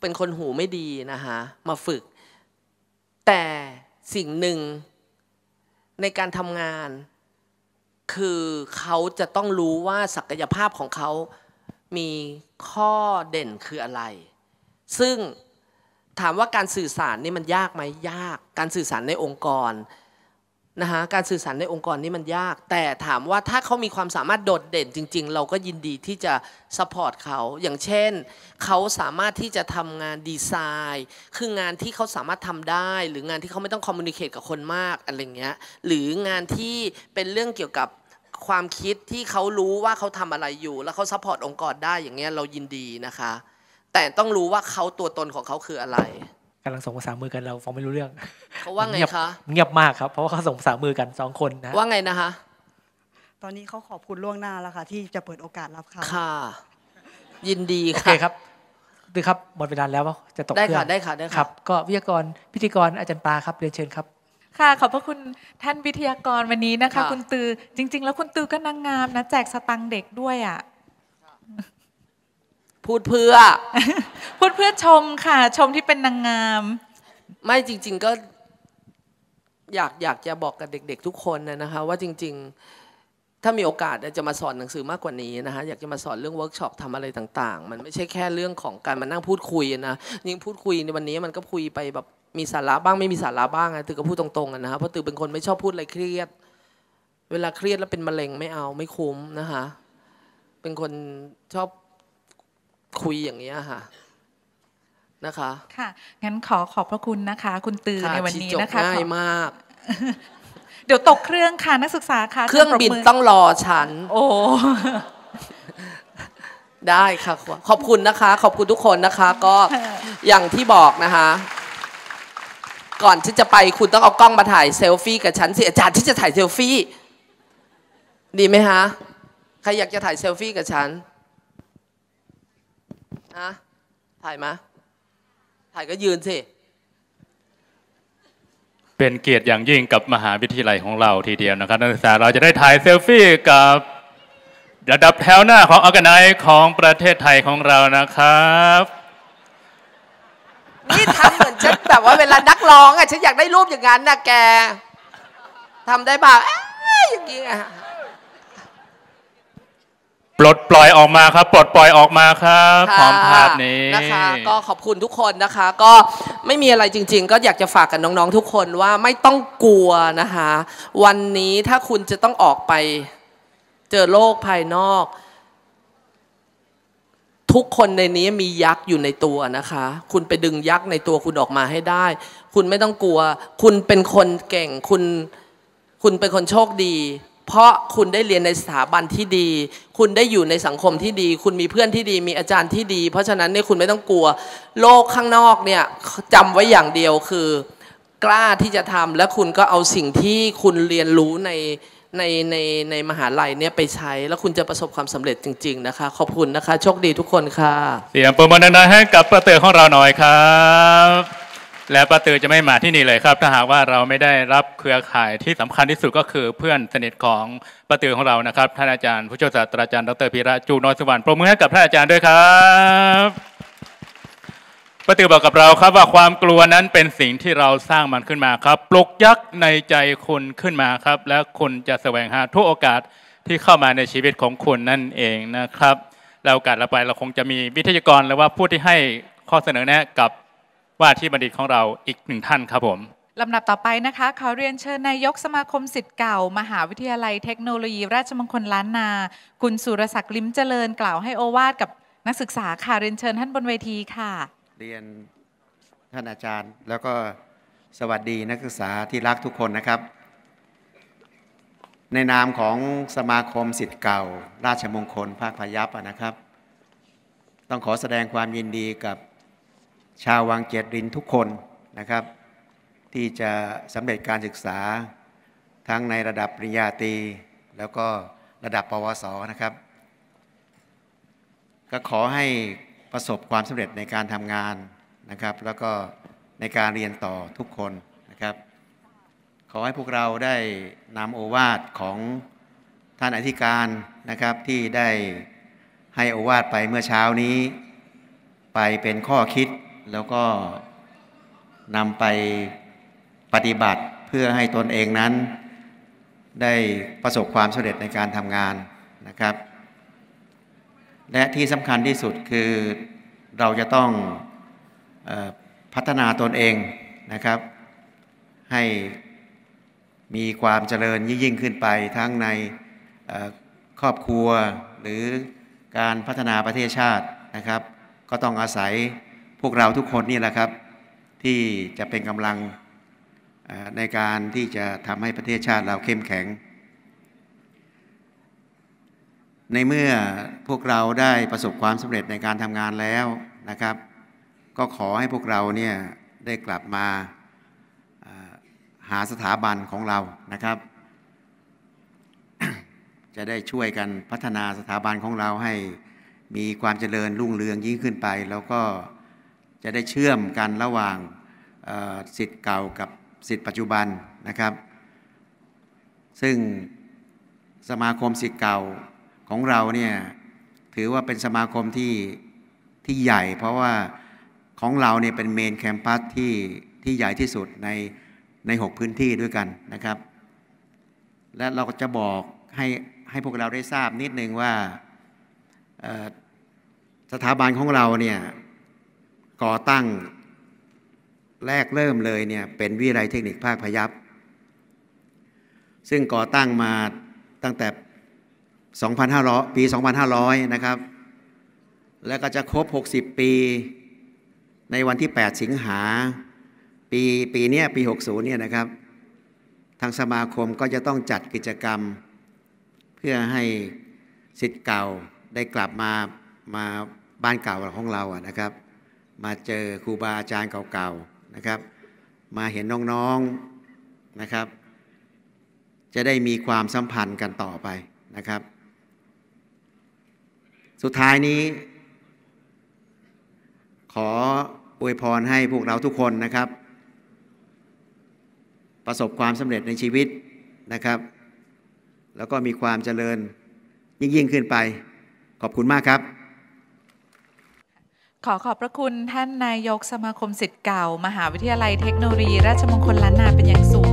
เป็นคนหูไม่ดีนะฮะมาฝึก แต่สิ่งหนึ่งในการทำงานคือเขาจะต้องรู้ว่าศักยภาพของเขามีข้อเด่นคืออะไร ซึ่งถามว่าการสื่อสารนี่มันยากไหมยาก การสื่อสารในองค์กรนะคะการสื่อสารในองค์กรนี่มันยาก แต่ถามว่าถ้าเขามีความสามารถโดดเด่นจริง ๆ เราก็ยินดีที่จะสปอร์ตเขา อย่างเช่นเขาสามารถที่จะทำงานดีไซน์ คืองานที่เขาสามารถทำได้ หรืองานที่เขาไม่ต้องคอมมูนิเคตกับคนมากอะไรเงี้ย หรืองานที่เป็นเรื่องเกี่ยวกับความคิดที่เขารู้ว่าเขาทำอะไรอยู่ แล้วเขาซัพพอร์ตองค์กรได้อย่างเงี้ยเรายินดีนะคะ แต่ต้องรู้ว่าเขาตัวตนของเขาคืออะไรกำลังส่งภาษามือกันเราฟังไม่รู้เรื่องเขาว่าไงคะเงียบมากครับ เพราะว่าเขาส่งภาษามือกันสองคนนะ ว่าไงนะคะ ตอนนี้เขาขอบคุณล่วงหน้าแล้วค่ะที่จะเปิดโอกาสรับค่ะค่ะ ยินดีค่ะโอเคครับดีครับหมดเวลาแล้วจะตกได้ค่ะได้ค่ะได้ค่ะครับก็วิทยากรพิธีกรอาจารย์ปลาครับเรียนเชิญครับค่ะขอบพระคุณท่านวิทยากรวันนี้นะคะคะคุณตือจริง ๆ แล้วคุณตือก็นางงามนะ แจกสตังค์เด็กด้วยอ่ะพูดเพื่อพูดเพื่อชมค่ะ ชมที่เป็นนางงาม ไม่จริงๆก็ อยากอยากจะบอกกับเด็ก ๆ ทุกคนนะนะคะ ว่าจริง ๆถ้ามีโอกาสจะมาสอนหนังสือมากกว่านี้นะคะอยากจะมาสอนเรื่องเวิร์กช็อปทำอะไรต่าง ๆ มันไม่ใช่แค่เรื่องของการมานั่งพูดคุยนะยิ่งพูดคุยในวันนี้มันก็คุยไปแบบมีสาระบ้างไม่มีสาระบ้างไงตือก็พูดตรงๆนะครับเพราะตือเป็นคนไม่ชอบพูดอะไรเครียด เวลาเครียดแล้วเป็นมะเร็งไม่เอาไม่คุ้มนะคะ เป็นคนชอบคุยอย่างนี้ค่ะ นะคะ ค่ะงั้นขอขอบพระคุณนะคะ คุณตือในวันนี้นะคะง่ายมาก เดี๋ยวตกเครื่องค่ะนักศึกษาค่ะ เครื่องบินต้องรอฉัน โอ้ได้ค่ะ ขอบคุณนะคะ ขอบคุณทุกคนนะคะ ก็อย่างที่บอกนะคะก่อนที่จะไปคุณต้องเอากล้องมาถ่ายเซลฟี่กับฉันสิอาจารย์ที่จะถ่ายเซลฟี่ดีไหมฮะใครอยากจะถ่ายเซลฟี่กับฉันฮะถ่ายมาถ่ายก็ยืนสิเป็นเกียรติอย่างยิ่งกับมหาวิทยาลัยของเราทีเดียวนะครับ นักศึกษาเราจะได้ถ่ายเซลฟี่กับระดับแถวหน้าของออแกไนายของประเทศไทยของเรานะครับนี่ทำเหมือนฉันแบบว่าเวลานักร้องอ่ะฉันอยากได้รูปอย่างนั้นนะแกทำได้ป่าอย่างนี้อ่ะปลดปล่อยออกมาครับ ปลดปล่อยออกมาครับพร้อมภาพนี้นะคะ ก็ขอบคุณทุกคนนะคะ ก็ไม่มีอะไรจริง ๆ ก็อยากจะฝากกับน้องๆทุกคนว่าไม่ต้องกลัวนะคะ วันนี้ถ้าคุณจะต้องออกไป เจอโลกภายนอกทุกคนในนี้มียักษ์อยู่ในตัวนะคะ คุณไปดึงยักษ์ในตัวคุณออกมาให้ได้ คุณไม่ต้องกลัว คุณเป็นคนเก่ง คุณ คุณเป็นคนโชคดี เพราะคุณได้เรียนในสถาบันที่ดี คุณได้อยู่ในสังคมที่ดี คุณมีเพื่อนที่ดี มีอาจารย์ที่ดี เพราะฉะนั้นเนี่ยคุณไม่ต้องกลัว โลกข้างนอกเนี่ยจำไว้อย่างเดียวคือกล้าที่จะทำและคุณก็เอาสิ่งที่คุณเรียนรู้ในในในในมหาลัยเนี่ยไปใช้แล้วคุณจะประสบความสำเร็จจริง ๆ นะคะขอบคุณนะคะโชคดีทุกคนค่ะเสียงปรบมือดังๆให้กับประเตอร์ของเราหน่อยครับและประเตร์จะไม่มาที่นี่เลยครับ ถ้าหากว่าเราไม่ได้รับเครือข่ายที่สำคัญที่สุดก็คือเพื่อนสนิทของประเตร์ของเรานะครับท่านอาจารย์ผู้ช่วยศาสตราจารย์ดรพีระจูนอยสุวรรณปรบมือให้กับท่านอาจารย์ด้วยครับพระตือบอกกับเราครับว่าความกลัวนั้นเป็นสิ่งที่เราสร้างมันขึ้นมาครับ ปลุกยักษ์ในใจคุณขึ้นมาครับ และคุณจะแสวงหาทุกโอกาสที่เข้ามาในชีวิตของคุณนั่นเองนะครับแล้วโอกาสเราไปเราคงจะมีวิทยากรหรือว่าผู้ที่ให้ข้อเสนอแนะกับว่าที่บัณฑิตของเราอีกหนึ่งท่านครับผมลำดับต่อไปนะคะขอเรียนเชิญนายกสมาคมสิทธิ์เก่า มหาวิทยาลัยเทคโนโลยี ราชมงคลล้านนา คุณสุรศักดิ์ลิมเจริญกล่าวให้โอวาดกับนักศึกษาค่ะเรียนเชิญ ท่านบนเวทีค่ะเรียนท่านอาจารย์ แล้วก็สวัสดีนักศึกษาที่รักทุกคนนะครับ ในนามของสมาคมสิทธิ์เก่า ราชมงคล ภาคพยัพนะครับ ต้องขอแสดงความยินดีกับชาววังเจดริรินทุกคนนะครับ ที่จะสำเร็จการศึกษาทั้งในระดับปริญญาตรีแล้วก็ระดับ ปวสนะครับ ก็ขอให้ประสบความสำเร็จในการทำงานนะครับ แล้วก็ในการเรียนต่อทุกคนนะครับขอให้พวกเราได้นำโอวาทของท่านอธิการนะครับ ที่ได้ให้โอวาทไปเมื่อเช้านี้ ไปเป็นข้อคิดแล้วก็นำไปปฏิบัติเพื่อให้ตนเองนั้น ได้ประสบความสำเร็จในการทำงานนะครับและที่สำคัญที่สุดคือเราจะต้องอพัฒนาตนเองนะครับ ให้มีความเจริญยิ่งขึ้นไปทั้งในครอบครัวหรือการพัฒนาประเทศชาตินะครับ ก็ต้องอาศัยพวกเราทุกคนนี่แหละครับ ที่จะเป็นกำลังในการที่จะทำให้ประเทศชาติเราเข้มแข็งในเมื่อพวกเราได้ประสบความสำเร็จในการทำงานแล้วนะครับ ก็ขอให้พวกเราเนี่ยได้กลับมาหาสถาบันของเรานะครับ จะได้ช่วยกันพัฒนาสถาบันของเราให้มีความเจริญรุ่งเรืองยิ่งขึ้นไป แล้วก็จะได้เชื่อมกันระหว่างสิทธิ์เก่ากับสิทธิ์ปัจจุบันนะครับ ซึ่งสมาคมสิทธิ์เก่าของเราเนี่ยถือว่าเป็นสมาคมที่ที่ใหญ่ เพราะว่าของเราเนี่ยเป็นเมนแคมปัสที่ที่ใหญ่ที่สุดในในหกพื้นที่ด้วยกันนะครับ และเราก็จะบอกให้ให้พวกเราได้ทราบนิดนึงว่าสถาบันของเราเนี่ยก่อตั้งแรกเริ่มเลยเนี่ยเป็นวิไลเทคนิคภาคพยับ ซึ่งก่อตั้งมาตั้งแต่2,500 ปี 2,500 นะครับ แล้วก็จะครบ 60 ปี ในวันที่ 8 สิงหา ปี ปีนี้ปี 60 เนี่ยนะครับ ทางสมาคมก็จะต้องจัดกิจกรรม เพื่อให้สิทธิ์เก่า ได้กลับมา มาบ้านเก่าของเราอะนะครับ มาเจอครูบาอาจารย์เก่าๆ นะครับ มาเห็นน้องๆนนะครับ จะได้มีความสัมพันธ์กันต่อไปนะครับสุดท้ายนี้ ขออวยพรให้พวกเราทุกคนนะครับ ประสบความสำเร็จในชีวิตนะครับ แล้วก็มีความเจริญยิ่งยิ่งขึ้นไป ขอบคุณมากครับ ขอขอบพระคุณท่านนายกสมาคมสิทธิ์เก่า มหาวิทยาลัยเทคโนโลยี ราชมงคลล้านนา เป็นอย่างสูง